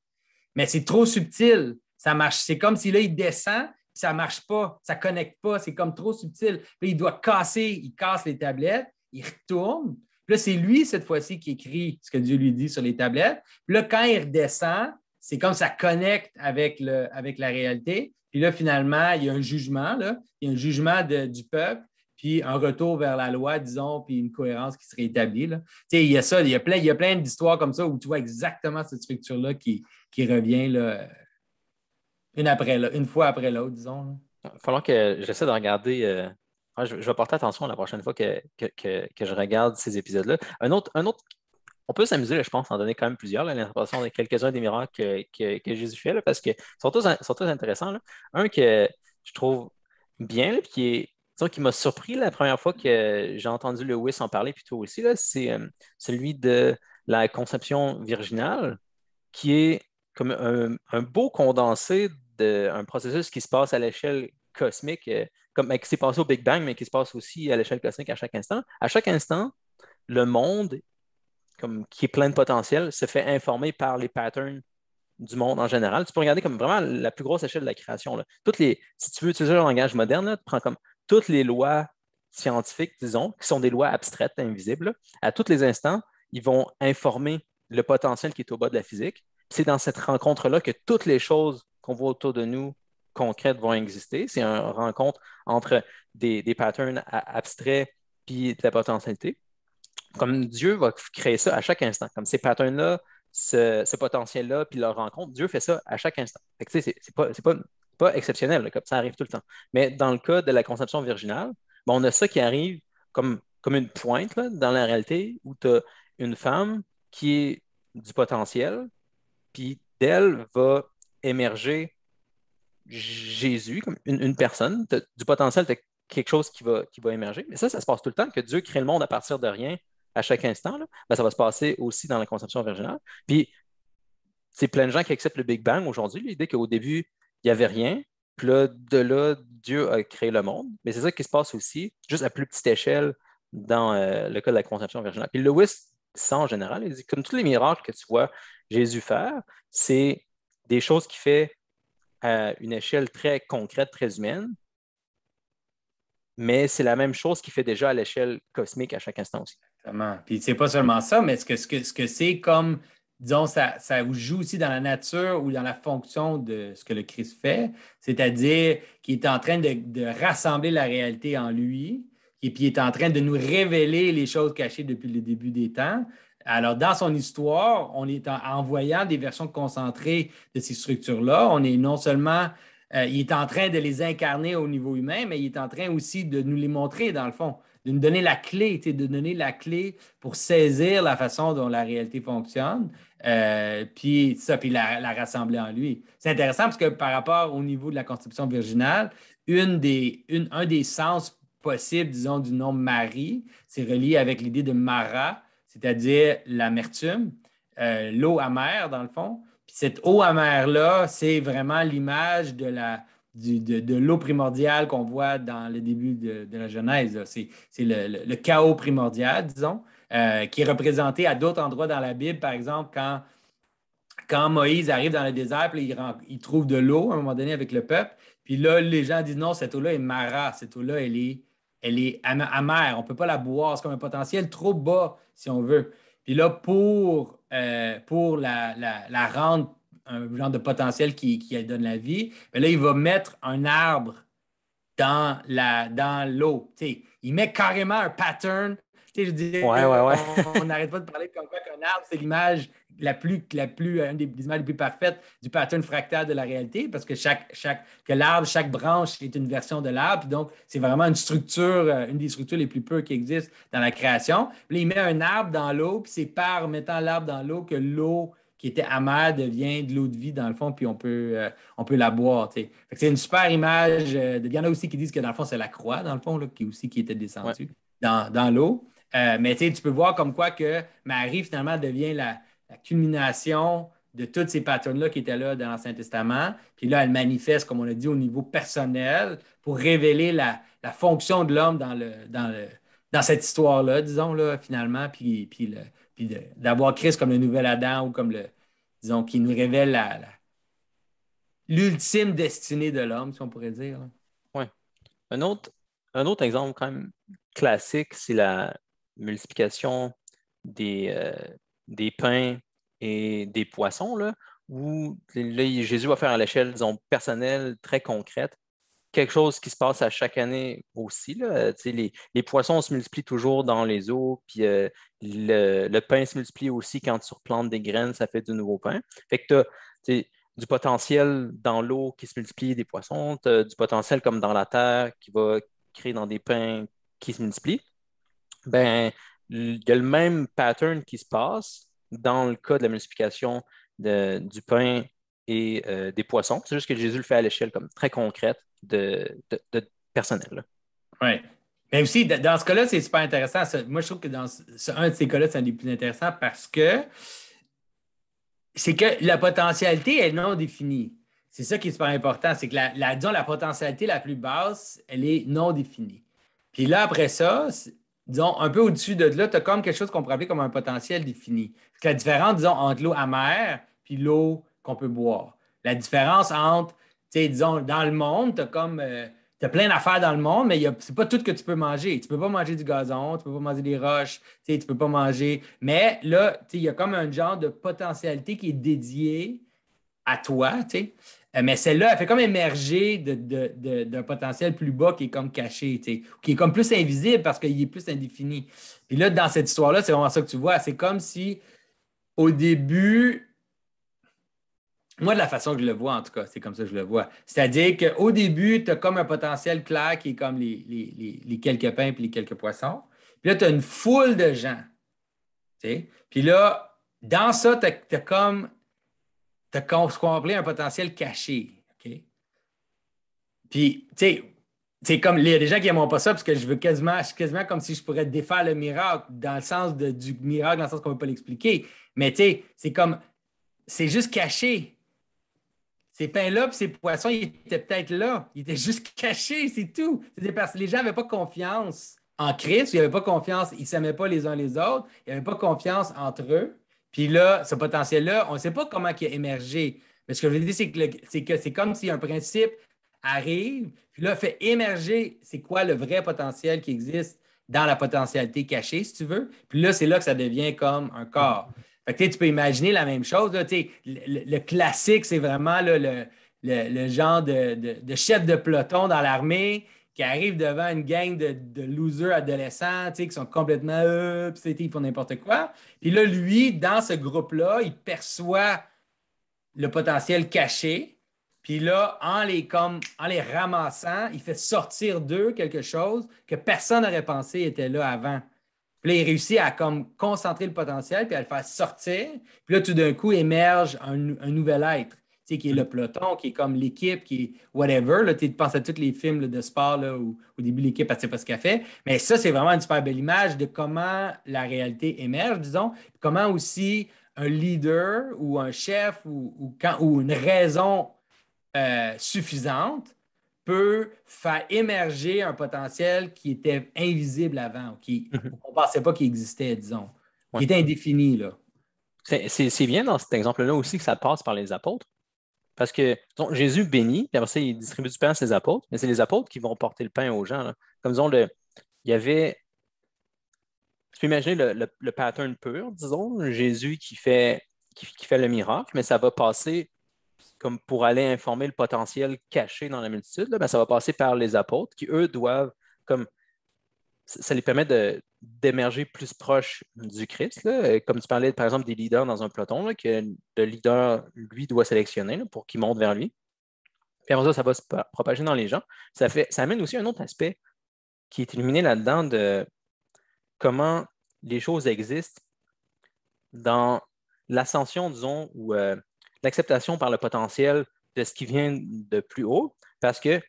Mais c'est trop subtil. Ça marche. C'est comme si là, il descend, ça ne marche pas, ça ne connecte pas, c'est comme trop subtil. il doit casser, il casse les tablettes, il retourne. Puis c'est lui, cette fois-ci, qui écrit ce que Dieu lui dit sur les tablettes. Puis là, quand il redescend, c'est comme ça connecte avec, le, avec la réalité. Puis là, finalement, il y a un jugement, là. il y a un jugement du peuple, puis un retour vers la loi, disons, puis une cohérence qui se rétablit. il y a ça, il y a plein, plein d'histoires comme ça où tu vois exactement cette structure-là qui, qui revient là, une après une fois après l'autre, disons. Il va falloir que j'essaie de regarder. Euh, je, vais porter attention la prochaine fois que, je regarde ces épisodes-là. Un autre, un autre on peut s'amuser, je pense, en donner quand même plusieurs, l'interprétation de quelques-uns des miracles que, Jésus fait, parce que sont tous, sont tous intéressants. Un que je trouve bien, puis qui est, qui m'a surpris la première fois que j'ai entendu Lewis en parler, puis toi aussi, c'est euh, celui de la conception virginale, qui est comme un beau condensé d'un processus qui se passe à l'échelle cosmique, euh, comme, ben, qui s'est passé au Big Bang, mais qui se passe aussi à l'échelle cosmique à chaque instant. À chaque instant, le monde, comme, qui est plein de potentiel, se fait informer par les patterns du monde en général. Tu peux regarder comme vraiment la plus grosse échelle de la création. Toutes les, si tu veux utiliser un langage moderne, tu prends comme toutes les lois scientifiques, disons, qui sont des lois abstraites, invisibles, à tous les instants, ils vont informer le potentiel qui est au bas de la physique. C'est dans cette rencontre-là que toutes les choses qu'on voit autour de nous concrètes vont exister. C'est une rencontre entre des, des patterns abstraits puis de la potentialité. Comme Dieu va créer ça à chaque instant, comme ces patterns-là, ce, potentiel-là, puis leur rencontre, Dieu fait ça à chaque instant. Ce n'est pas, pas, exceptionnel, comme ça arrive tout le temps. Mais dans le cas de la conception virginale, ben, on a ça qui arrive comme, comme une pointe dans la réalité où tu as une femme qui est du potentiel, puis d'elle va émerger Jésus, comme une, personne, du potentiel de quelque chose qui va, qui va émerger. Mais ça, ça se passe tout le temps, que Dieu crée le monde à partir de rien à chaque instant. Ben, ça va se passer aussi dans la conception virginale. Puis, c'est plein de gens qui acceptent le Big Bang aujourd'hui, l'idée qu'au début, il n'y avait rien, puis là, de là, Dieu a créé le monde. Mais c'est ça qui se passe aussi, juste à plus petite échelle, dans euh, le cas de la conception virginale. Puis Lewis ça en général, il dit comme tous les miracles que tu vois Jésus faire, c'est des choses qui fait à euh, une échelle très concrète, très humaine, mais c'est la même chose qui fait déjà à l'échelle cosmique à chaque instant aussi. Exactement. Puis c'est pas seulement ça, mais ce que c'est comme, disons, ça, ça joue aussi dans la nature ou dans la fonction de ce que le Christ fait, c'est-à-dire qu'il est en train de, de, rassembler la réalité en lui, et puis il est en train de nous révéler les choses cachées depuis le début des temps. Alors, dans son histoire, on est en, voyant des versions concentrées de ces structures-là, on est non seulement euh, il est en train de les incarner au niveau humain, mais il est en train aussi de nous les montrer, dans le fond, de nous donner la clé, de donner la clé pour saisir la façon dont la réalité fonctionne, euh, puis ça, puis la, la, rassembler en lui. C'est intéressant parce que par rapport au niveau de la conception virginale, un des sens possibles, disons, du nom Marie, c'est relié avec l'idée de Mara, c'est-à-dire l'amertume, euh, l'eau amère dans le fond. Puis cette eau amère-là, c'est vraiment l'image de la, de, l'eau primordiale qu'on voit dans le début de, la Genèse. C'est, le, chaos primordial, disons, euh, qui est représenté à d'autres endroits dans la Bible. Par exemple, quand, quand Moïse arrive dans le désert, il, il trouve de l'eau à un moment donné avec le peuple. Puis là, les gens disent non, cette eau-là est mara, cette eau-là, elle est elle est amère. On ne peut pas la boire. C'est comme un potentiel trop bas, si on veut. Puis là, pour, euh, pour la, la, rendre un genre de potentiel qui, donne la vie, ben là, il va mettre un arbre dans l'eau. Dans il met carrément un pattern. Je dis, on n'arrête pas de parler comme quoi qu'un arbre, c'est l'image la plus, la plus, euh, une des, images les plus parfaites du pattern fractal de la réalité, parce que chaque, chaque, que l'arbre, chaque branche est une version de l'arbre, donc c'est vraiment une structure, euh, une des structures les plus pures qui existent dans la création. il met un arbre dans l'eau, puis c'est par mettant l'arbre dans l'eau que l'eau qui était amère devient de l'eau de vie dans le fond, puis on peut, euh, on peut la boire. C'est une super image. Il y en a aussi qui disent que dans le fond, c'est la croix, dans le fond, qui aussi qui était descendue dans, dans l'eau. mais tu peux voir comme quoi que Marie, finalement, devient la, la culmination de toutes ces patterns-là qui étaient là dans l'Ancien Testament. Puis là, elle manifeste, comme on l'a dit, au niveau personnel pour révéler la, fonction de l'homme dans, le, dans, dans cette histoire-là, disons, là, finalement, puis, puis, d'avoir Christ comme le nouvel Adam ou comme le, disons, qui nous révèle la, l'ultime destinée de l'homme, si on pourrait dire. Oui. Un autre, un autre exemple quand même classique, c'est la multiplication des, euh, des pains et des poissons, là, où Jésus va faire à l'échelle, personnelle, très concrète, quelque chose qui se passe à chaque année aussi. Les, les, poissons se multiplient toujours dans les eaux, puis euh, le, pain se multiplie aussi quand tu replantes des graines, ça fait du nouveau pain. Fait que tu as du potentiel dans l'eau qui se multiplie des poissons, tu as du potentiel comme dans la terre qui va créer dans des pains qui se multiplient. Ben, il y a le même pattern qui se passe dans le cas de la multiplication du pain et euh, des poissons. C'est juste que Jésus le fait à l'échelle comme très concrète de, personnel. Oui. Mais aussi, dans ce cas-là, c'est super intéressant. Moi, je trouve que dans un de ces cas-là, c'est un des plus intéressants parce que c'est que la potentialité est non définie. C'est ça qui est super important. C'est que la, la, la potentialité la plus basse, elle est non définie. Puis là, après ça, disons, un peu au-dessus de là, tu as comme quelque chose qu'on pourrait appeler comme un potentiel défini. La différence, disons, entre l'eau amère puis l'eau qu'on peut boire. La différence entre, tu sais, disons, dans le monde, tu as comme. Euh, tu as plein d'affaires dans le monde, mais c'est pas tout que tu peux manger. Tu ne peux pas manger du gazon, tu ne peux pas manger des roches, tu ne peux pas manger. Mais là, il y a comme un genre de potentialité qui est dédié à toi, tu sais. Euh, mais celle-là, elle fait comme émerger d'un potentiel plus bas qui est comme caché, qui est comme plus invisible parce qu'il est plus indéfini. Puis là, dans cette histoire-là, c'est vraiment ça que tu vois. C'est comme si, au début, moi, de la façon que je le vois, en tout cas, c'est comme ça que je le vois. C'est-à-dire qu'au début, tu as comme un potentiel clair qui est comme les, quelques pains et les quelques poissons. Puis là, tu as une foule de gens. Puis là, dans ça, tu as comme de as un potentiel caché. Puis, tu sais, c'est comme il y a des gens qui n'aimeront pas ça parce que je veux quasiment, quasiment comme si je pourrais défaire le miracle dans le sens du miracle, dans le sens qu'on ne peut pas l'expliquer. Mais tu sais, c'est comme, c'est juste caché. Ces pains-là, ces poissons, ils étaient peut-être là. Ils étaient juste cachés, c'est tout. C'était parce que les gens n'avaient pas confiance en Christ, ils n'avaient pas confiance, ils ne s'aimaient pas les uns les autres, ils n'avaient pas confiance entre eux. Puis là, ce potentiel-là, on ne sait pas comment il a émergé. Mais ce que je veux dire, c'est que c'est comme si un principe arrive, puis là, fait émerger c'est quoi le vrai potentiel qui existe dans la potentialité cachée, si tu veux. Puis là, c'est là que ça devient comme un corps. Fait tu peux imaginer la même chose. le, le, classique, c'est vraiment le, genre de, chef de peloton dans l'armée qui arrive devant une gang de, losers adolescents, qui sont complètement obsédés, euh, ils font n'importe quoi. Puis là, lui, dans ce groupe-là, il perçoit le potentiel caché. Puis là, en les, ramassant, il fait sortir d'eux quelque chose que personne n'aurait pensé était là avant. Puis là, il réussit à comme, concentrer le potentiel puis à le faire sortir. Puis là, tout d'un coup, émerge un nouvel être qui est le peloton, qui est comme l'équipe, qui est whatever. tu penses à tous les films de sport là, où au début l'équipe ne sait pas ce qu'elle fait. Mais ça, c'est vraiment une super belle image de comment la réalité émerge, disons, comment aussi un leader ou un chef ou, quand, ou une raison euh, suffisante peut faire émerger un potentiel qui était invisible avant, qui mhm. ne pensait pas qu'il existait, disons, qui était indéfini. Là. C'est, bien dans cet exemple-là aussi que ça passe par les apôtres. Parce que Jésus bénit, puis il distribue du pain à ses apôtres, mais c'est les apôtres qui vont porter le pain aux gens. Comme disons, le, il y avait. Tu peux imaginer le, pattern pur, disons, Jésus qui fait, qui, fait le miracle, mais ça va passer comme pour aller informer le potentiel caché dans la multitude, là, ça va passer par les apôtres qui, eux, doivent, comme ça les permet de, d'émerger plus proche du Christ. Comme tu parlais, par exemple, des leaders dans un peloton, que le leader, lui, doit sélectionner pour qu'il monte vers lui. Puis après ça, ça va se propager dans les gens. Ça, fait, ça amène aussi un autre aspect qui est illuminé là-dedans de comment les choses existent dans l'ascension, disons, ou euh, l'acceptation par le potentiel de ce qui vient de plus haut, parce que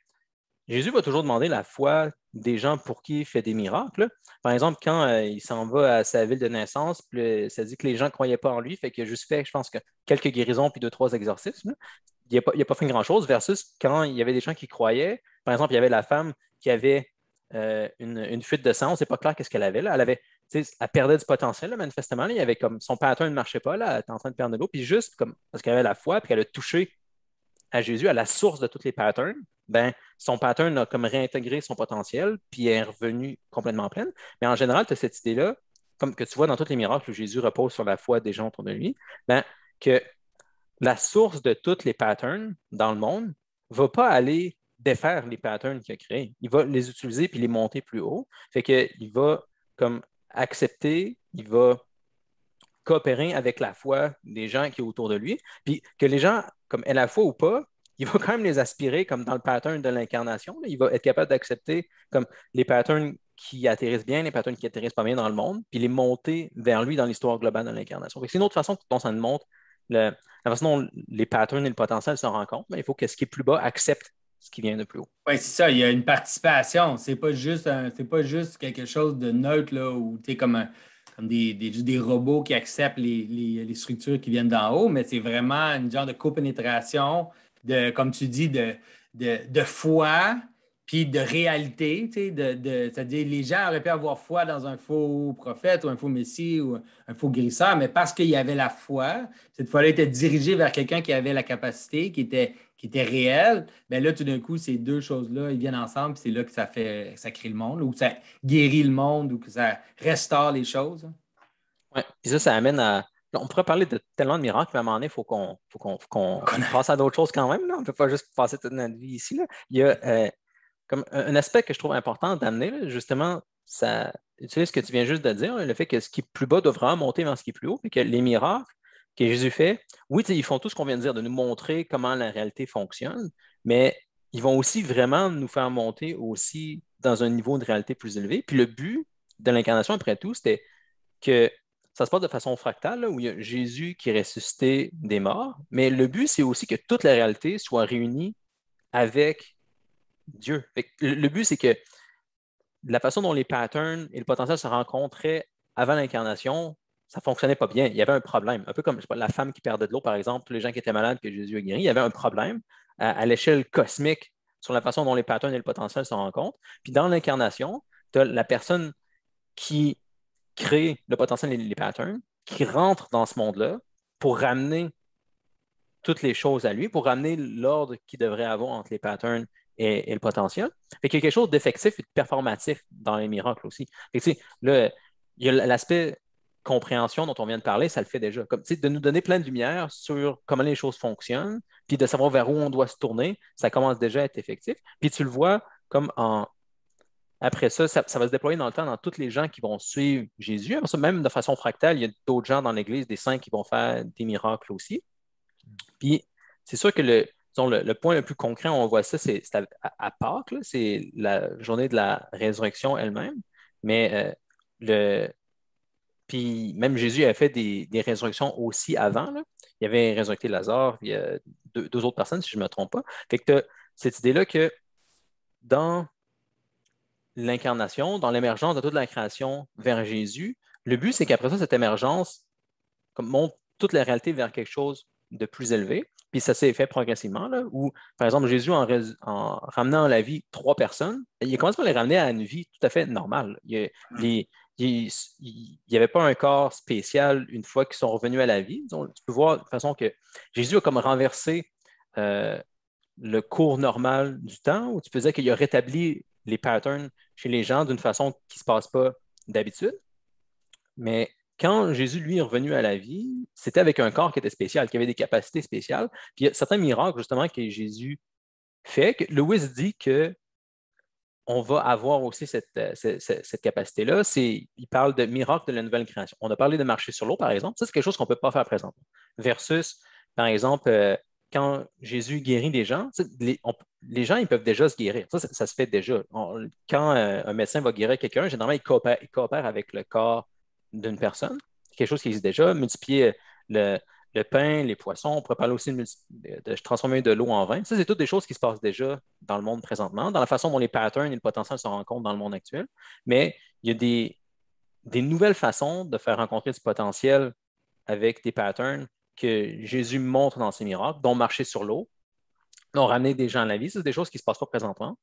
Jésus va toujours demander la foi des gens pour qui il fait des miracles. Par exemple, quand euh, il s'en va à sa ville de naissance, ça dit que les gens ne croyaient pas en lui, fait qu'il a juste fait, je pense, que quelques guérisons puis deux, trois exorcismes. Il n'a pas, pas, fait grand-chose, versus quand il y avait des gens qui croyaient. Par exemple, il y avait la femme qui avait euh, une, fuite de sang, C'est pas clair qu'est-ce qu'elle avait. Là. Elle avait elle perdait du potentiel, manifestement. Il y avait comme son patron ne marchait pas, là. elle était en train de perdre de l'eau. Puis juste comme, parce qu'elle avait la foi, puis qu'elle a touché à Jésus, à la source de tous les patterns, ben, son pattern a comme réintégré son potentiel, puis est revenu complètement pleine. Mais en général, tu as cette idée-là, comme que tu vois dans tous les miracles où Jésus repose sur la foi des gens autour de lui, ben, que la source de tous les patterns dans le monde ne va pas aller défaire les patterns qu'il a créés. Il va les utiliser puis les monter plus haut. Fait qu'il va comme accepter, il va coopérer avec la foi des gens qui est autour de lui, puis que les gens comme elle a foi ou pas, il va quand même les aspirer comme dans le pattern de l'incarnation. Il va être capable d'accepter comme les patterns qui atterrissent bien, les patterns qui atterrissent pas bien dans le monde, puis les monter vers lui dans l'histoire globale de l'incarnation. C'est une autre façon dont ça nous montre la façon dont les patterns et le potentiel se rencontrent, mais il faut que ce qui est plus bas accepte ce qui vient de plus haut. Oui, c'est ça, il y a une participation. C'est pas juste C'est pas juste quelque chose de neutre là, où tu es comme un comme des, robots qui acceptent les, structures qui viennent d'en haut, mais c'est vraiment une genre de copénétration, de, comme tu dis, de, foi, puis de réalité, de, c'est-à-dire les gens auraient pu avoir foi dans un faux prophète ou un faux messie ou un faux guérisseur, mais parce qu'il y avait la foi, cette foi-là était dirigée vers quelqu'un qui avait la capacité, qui était qui était réel, mais ben là, tout d'un coup, ces deux choses-là, ils viennent ensemble, puis c'est là que ça fait ça crée le monde, ou ça guérit le monde, ou que ça restaure les choses. Hein. Oui, puis ça, ça amène à. On pourrait parler de tellement de miracles, mais à un moment donné, il faut qu'on passe à d'autres choses quand même. On ne peut pas juste passer toute notre vie ici. Il y a euh, comme un aspect que je trouve important d'amener, justement, ça utilise ce que tu viens juste de dire, le fait que ce qui est plus bas devra monter vers ce qui est plus haut, et que les miracles, que Jésus fait, oui, ils font tout ce qu'on vient de dire, de nous montrer comment la réalité fonctionne, mais ils vont aussi vraiment nous faire monter aussi dans un niveau de réalité plus élevé. Puis le but de l'incarnation, après tout, c'était que ça se passe de façon fractale, où il y a Jésus qui est ressuscité des morts, mais le but, c'est aussi que toute la réalité soit réunie avec Dieu. le but, c'est que la façon dont les patterns et le potentiel se rencontraient avant l'incarnation ça ne fonctionnait pas bien. Il y avait un problème. Un peu comme la femme qui perdait de l'eau, par exemple, tous les gens qui étaient malades que Jésus a guéri, il y avait un problème euh, à, l'échelle cosmique sur la façon dont les patterns et le potentiel se rencontrent. Puis dans l'incarnation, tu as la personne qui crée le potentiel et les patterns, qui rentre dans ce monde-là pour ramener toutes les choses à lui, pour ramener l'ordre qu'il devrait avoir entre les patterns et, le potentiel. Fait quelque chose d'effectif et de performatif dans les miracles aussi. tu il y a l'aspect compréhension dont on vient de parler, ça le fait déjà. Comme, de nous donner plein de lumière sur comment les choses fonctionnent, puis de savoir vers où on doit se tourner, ça commence déjà à être effectif. Puis tu le vois comme en... Après ça, ça, va se déployer dans le temps dans toutes les gens qui vont suivre Jésus. même de façon fractale, il y a d'autres gens dans l'Église, des saints qui vont faire des miracles aussi. Puis c'est sûr que le, le, point le plus concret, on voit ça, c'est à, Pâques, c'est la journée de la résurrection elle-même. Mais euh, le, puis même Jésus a fait des, résurrections aussi avant. Il Il avait résurrecté Lazare, il y a deux, autres personnes, si je ne me trompe pas. Fait que cette idée-là que dans l'incarnation, dans l'émergence de toute la création vers Jésus, le but, c'est qu'après ça, cette émergence comme, monte toute la réalité vers quelque chose de plus élevé. Puis ça s'est fait progressivement, où, par exemple, Jésus, en, ramenant à la vie trois personnes, il commence par les ramener à une vie tout à fait normale. Il, hmm. les, il n'y avait pas un corps spécial une fois qu'ils sont revenus à la vie. tu peux voir de façon que Jésus a comme renversé euh, le cours normal du temps, où tu peux dire qu'il a rétabli les patterns chez les gens d'une façon qui ne se passe pas d'habitude. Mais quand Jésus, lui, est revenu à la vie, c'était avec un corps qui était spécial, qui avait des capacités spéciales. Puis il y a certains miracles, justement, que Jésus fait. Que Lewis dit que on va avoir aussi cette, euh, capacité-là. Il parle de miracle de la nouvelle création. On a parlé de marcher sur l'eau, par exemple. Ça, c'est quelque chose qu'on ne peut pas faire présent. Versus, par exemple, euh, quand Jésus guérit des gens, les, gens, ils peuvent déjà se guérir. Ça, ça, se fait déjà. quand euh, un médecin va guérir quelqu'un, généralement, il coopère, avec le corps d'une personne. quelque chose qui existe déjà. Multiplier le, le pain, les poissons. On pourrait parler aussi de, transformer de l'eau en vin. Ça, c'est toutes des choses qui se passent déjà dans le monde présentement, dans la façon dont les patterns et le potentiel se rencontrent dans le monde actuel. Mais il y a des, nouvelles façons de faire rencontrer ce potentiel avec des patterns que Jésus montre dans ses miracles, dont marcher sur l'eau, dont ramener des gens à la vie. Ça, c'est des choses qui ne se passent pas présentement.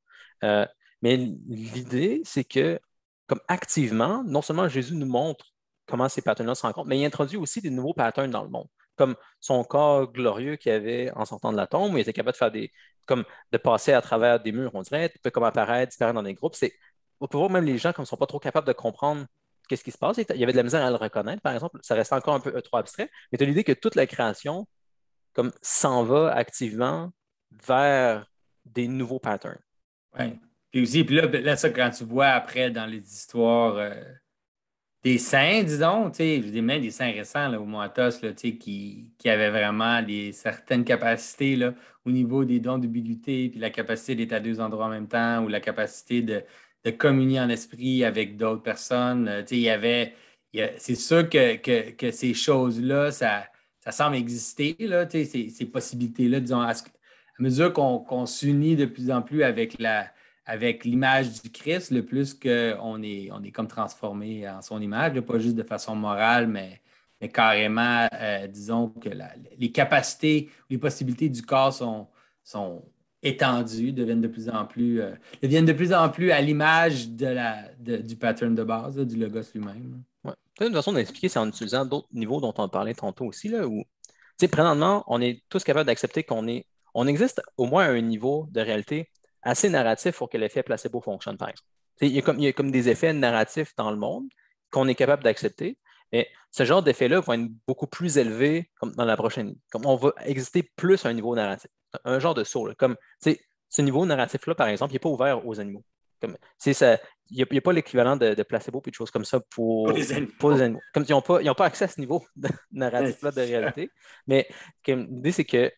Euh, mais l'idée, c'est que, comme activement, non seulement Jésus nous montre comment ces patterns-là se rencontrent, mais il introduit aussi des nouveaux patterns dans le monde comme son corps glorieux qu'il avait en sortant de la tombe, où il était capable de faire des comme de passer à travers des murs, on dirait, peu comme apparaître, disparaître dans des groupes. C'est on peut voir même les gens comme ne sont pas trop capables de comprendre qu'est-ce qui se passe. Il y avait de la misère à le reconnaître, par exemple. Ça reste encore un peu euh, trop abstrait, mais tu as l'idée que toute la création comme s'en va activement vers des nouveaux patterns. Oui. Puis aussi, ben, là, ça, quand tu vois après dans les histoires, euh, des saints, disons, je dis même des saints récents au Moatos là, qui, qui avaient vraiment des certaines capacités là, au niveau des dons d'ubiquité, puis la capacité d'être à deux endroits en même temps, ou la capacité de, de communier en esprit avec d'autres personnes. Euh, il y avait, c'est sûr que, que, ces choses-là, ça, ça semble exister, ces, possibilités-là, disons, à, mesure qu'on s'unit de plus en plus avec la, avec l'image du Christ, le plus qu'on est, on est comme transformé en son image, pas juste de façon morale, mais, carrément, euh, disons que les capacités, ou les possibilités du corps sont, étendues, deviennent de plus en plus, euh, deviennent de plus en plus à l'image de la, du pattern de base, du logos lui-même. Ouais. Une façon d'expliquer, c'est en utilisant d'autres niveaux dont on parlait tantôt aussi, là, où, présentement, on est tous capables d'accepter qu'on est, on existe au moins à un niveau de réalité assez narratif pour que l'effet placebo fonctionne, par exemple. Il y, a comme, il comme des effets narratifs dans le monde qu'on est capable d'accepter, mais ce genre deffet là va être beaucoup plus élevé comme dans la prochaine. Comme on va exister plus à un niveau narratif, un genre de saut. ce niveau narratif-là, par exemple, il n'est pas ouvert aux animaux. Comme, ça, il n'y a, pas l'équivalent de, placebo et de choses comme ça pour, les animaux. Comme ils n'ont pas, accès à ce niveau narratif-là de réalité. Mais l'idée, c'est que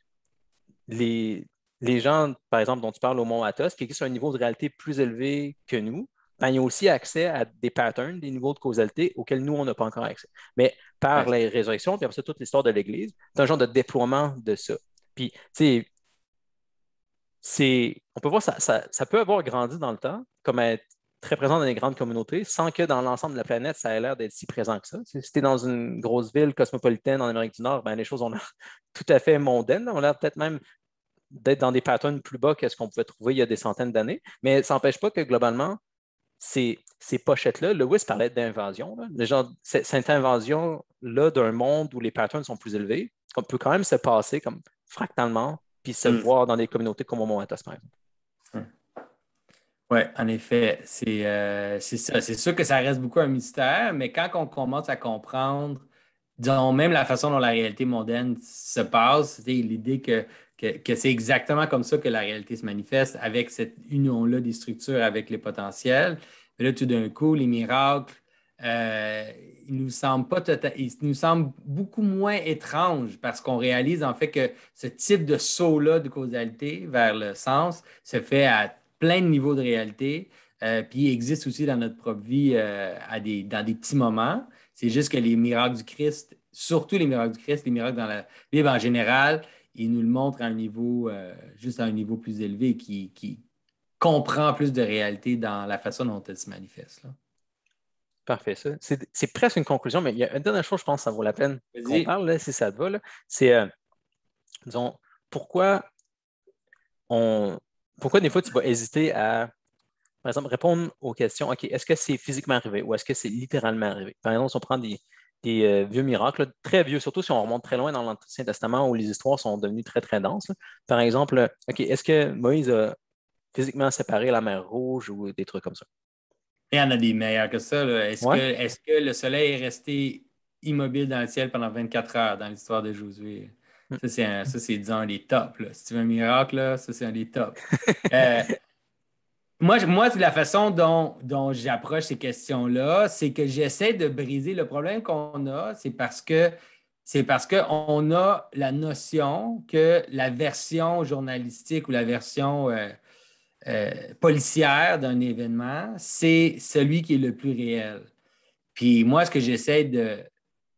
les, les gens, par exemple, dont tu parles au Mont Athos, qui existent à un niveau de réalité plus élevé que nous, ben, ils ont aussi accès à des patterns, des niveaux de causalité auxquels nous, on n'a pas encore accès. Mais par les résurrections, puis après ça, toute l'histoire de l'Église, c'est un genre de déploiement de ça. Puis, tu sais, c'est, on peut voir, ça, ça, peut avoir grandi dans le temps, comme être très présent dans les grandes communautés, sans que dans l'ensemble de la planète, ça ait l'air d'être si présent que ça. Si tu es dans une grosse ville cosmopolitaine en Amérique du Nord, ben, les choses ont l'air tout à fait mondaines, On a l'air peut-être même d'être dans des patterns plus bas quest ce qu'on pouvait trouver il y a des centaines d'années, mais ça n'empêche pas que globalement, ces, ces pochettes-là, Lewis parlait d'invasion, cette invasion-là d'un monde où les patterns sont plus élevés, on peut quand même se passer comme fractalement, puis se hmm. voir dans des communautés comme au mont atos par exemple. Hmm. Oui, en effet, euh, c'est ça. C'est sûr que ça reste beaucoup un mystère, mais quand on commence à comprendre disons, même la façon dont la réalité mondaine se passe, l'idée que que, c'est exactement comme ça que la réalité se manifeste avec cette union-là des structures avec les potentiels. Mais là, tout d'un coup, les miracles, euh, ils, nous semblent pas tota-, nous semblent beaucoup moins étranges parce qu'on réalise en fait que ce type de saut-là de causalité vers le sens se fait à plein de niveaux de réalité, euh, puis il existe aussi dans notre propre vie euh, à des, dans des petits moments. C'est juste que les miracles du Christ, surtout les miracles du Christ, les miracles dans la Bible en général, il nous le montre à un niveau, euh, juste à un niveau plus élevé, qui, qui, comprend plus de réalité dans la façon dont elle se manifeste. Parfait, ça. C'est presque une conclusion, mais il y a une dernière chose, je pense, que ça vaut la peine qu'on parle, si ça te va. C'est, euh, pourquoi on... Pourquoi des fois tu vas hésiter à, par exemple, répondre aux questions, OK, est-ce que c'est physiquement arrivé ou est-ce que c'est littéralement arrivé? Par exemple, si on prend des, des euh, vieux miracles, très vieux, surtout si on remonte très loin dans l'Ancien Testament où les histoires sont devenues très, très denses. Par exemple, euh, OK, est-ce que Moïse a physiquement séparé la mer Rouge ou des trucs comme ça? Il y en a des meilleurs que ça. Est-ce que, le soleil est resté immobile dans le ciel pendant 24 heures dans l'histoire de Josué? Hmm. Ça, c'est, disons, des tops. Si tu veux un miracle, ça, c'est un des tops. Euh, moi, moi la façon dont, dont j'approche ces questions-là, c'est que j'essaie de briser le problème qu'on a, c'est parce que c'est parce qu'on a la notion que la version journalistique ou la version euh, euh, policière d'un événement, c'est celui qui est le plus réel. Puis moi, ce que j'essaie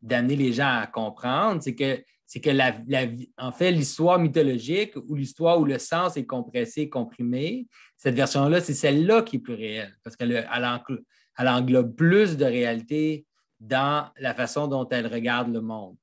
d'amener les gens à comprendre, c'est que c'est que en fait, l'histoire mythologique ou l'histoire où le sens est compressé, comprimé, cette version-là, c'est celle-là qui est plus réelle, parce qu'elle elle, englobe plus de réalité dans la façon dont elle regarde le monde.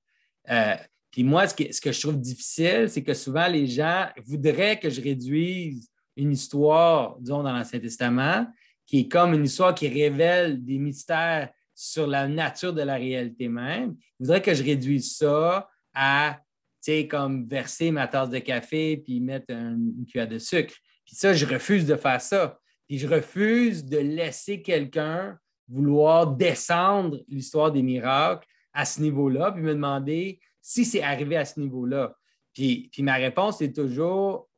Euh, puis moi, ce que, je trouve difficile, c'est que souvent les gens voudraient que je réduise une histoire, disons, dans l'Ancien Testament, qui est comme une histoire qui révèle des mystères sur la nature de la réalité même. Ils voudraient que je réduise ça à, tu sais, comme verser ma tasse de café puis mettre une cuillère de sucre. Puis ça, je refuse de faire ça. Puis je refuse de laisser quelqu'un vouloir descendre l'histoire des miracles à ce niveau-là, puis me demander si c'est arrivé à ce niveau-là. Puis, ma réponse est toujours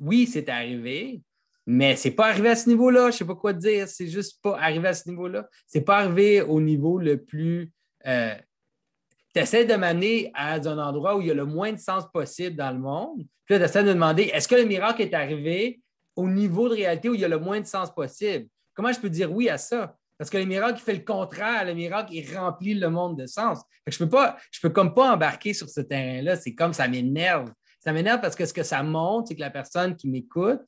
oui, c'est arrivé, mais c'est pas arrivé à ce niveau-là. Je sais pas quoi dire. C'est juste pas arrivé à ce niveau-là. C'est pas arrivé au niveau le plus. Euh, tu essaies de m'amener à un endroit où il y a le moins de sens possible dans le monde. Puis là, tu essaies de demander est-ce que le miracle est arrivé au niveau de réalité où il y a le moins de sens possible. Comment je peux dire oui à ça? Parce que le miracle, il fait le contraire. Le miracle, il remplit le monde de sens. je ne peux, pas, je peux comme pas embarquer sur ce terrain-là. C'est comme ça m'énerve. Ça m'énerve parce que ce que ça montre, c'est que la personne qui m'écoute,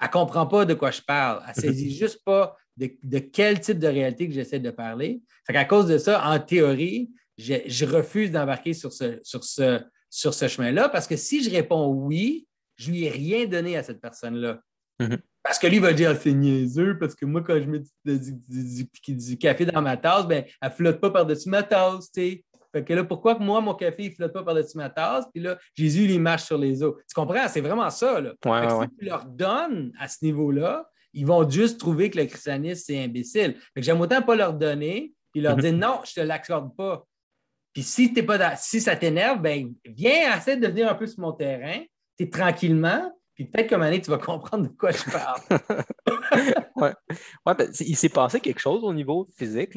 elle ne comprend pas de quoi je parle. Elle ne saisit juste pas de, quel type de réalité que j'essaie de parler. Fait qu'à cause de ça, en théorie, je, refuse d'embarquer sur ce, sur ce, sur ce chemin-là parce que si je réponds oui, je ne lui ai rien donné à cette personne-là. Mm-hmm. Parce que lui, il va dire, ah, c'est niaiseux, parce que moi, quand je mets du, café dans ma tasse, ben, elle ne flotte pas par-dessus ma tasse, tu sais. Fait là, pourquoi moi, mon café, il flotte pas par-dessus ma tasse? Puis là, Jésus, il marche sur les eaux. Tu comprends? C'est vraiment ça, là. Si tu leur donnes à ce niveau-là, ils vont juste trouver que le christianisme, c'est imbécile. Fait que j'aime autant pas leur donner, puis leur mm-hmm. dire, non, je ne te l'accorde pas. Puis si, pas si ça t'énerve, ben viens, essaie de venir un peu sur mon terrain, es tranquillement, puis peut-être comme année tu vas comprendre de quoi je parle. oui. Ben, il s'est passé quelque chose au niveau physique,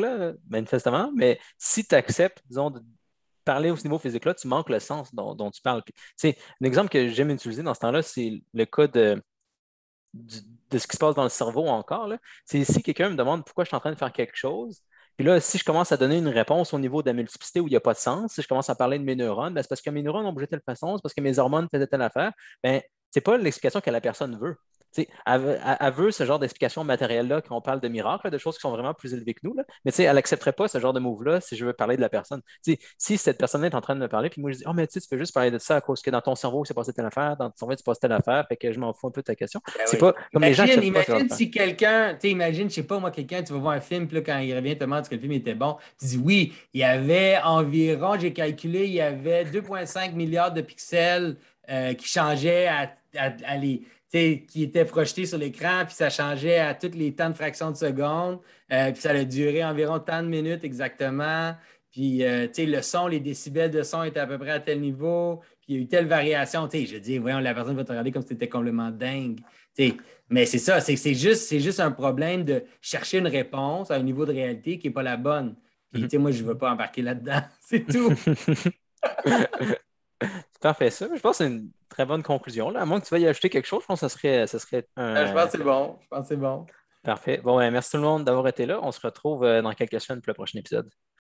manifestement, mais si tu acceptes, disons, de parler au niveau physique-là, tu manques le sens dont, tu parles. C'est un exemple que j'aime utiliser dans ce temps-là, c'est le cas de, ce qui se passe dans le cerveau encore. C'est si quelqu'un me demande pourquoi je suis en train de faire quelque chose, puis là, si je commence à donner une réponse au niveau de la multiplicité où il n'y a pas de sens, si je commence à parler de mes neurones, ben, c'est parce que mes neurones ont bougé de telle façon, c'est parce que mes hormones faisaient telle affaire, bien, c'est pas l'explication que la personne veut. Elle, veut ce genre d'explication matérielle-là quand on parle de miracles, de choses qui sont vraiment plus élevées que nous. Mais elle n'accepterait pas ce genre de move-là si je veux parler de la personne. si cette personne-là est en train de me parler, puis moi je dis Oh, mais tu peux juste parler de ça à cause que dans ton cerveau, c'est passé telle affaire, dans ton cerveau, c'est passé telle affaire, fait que je m'en fous un peu de ta question. Ben c'est pas imagine, si quelqu'un, tu imagine, je sais pas, moi, quelqu'un, tu vas voir un film, puis quand il revient, te demande si le film était bon, tu dis Oui, il y avait environ, j'ai calculé, il y avait 2,5 milliards de pixels euh, qui changeait à, à, qui était projeté sur l'écran, puis ça changeait à tous les temps de fractions de seconde, euh, puis ça a duré environ tant de minutes exactement. Puis, euh, sais le son, les décibels de son étaient à peu près à tel niveau, puis il y a eu telle variation. sais je dis, voyons, la personne va te regarder comme si c'était complètement dingue. mais c'est ça, c'est juste, juste un problème de chercher une réponse à un niveau de réalité qui n'est pas la bonne. Puis, mm-hmm. moi, je ne veux pas embarquer là-dedans. C'est tout. C'est parfait ça. Je pense que c'est une très bonne conclusion. À moins que tu veuilles ajouter quelque chose, je pense que ça serait, ça serait euh, Je pense que c'est bon. Je pense c'est bon. Parfait. Bon, ben, merci tout le monde d'avoir été là. On se retrouve euh, dans quelques semaines pour le prochain épisode.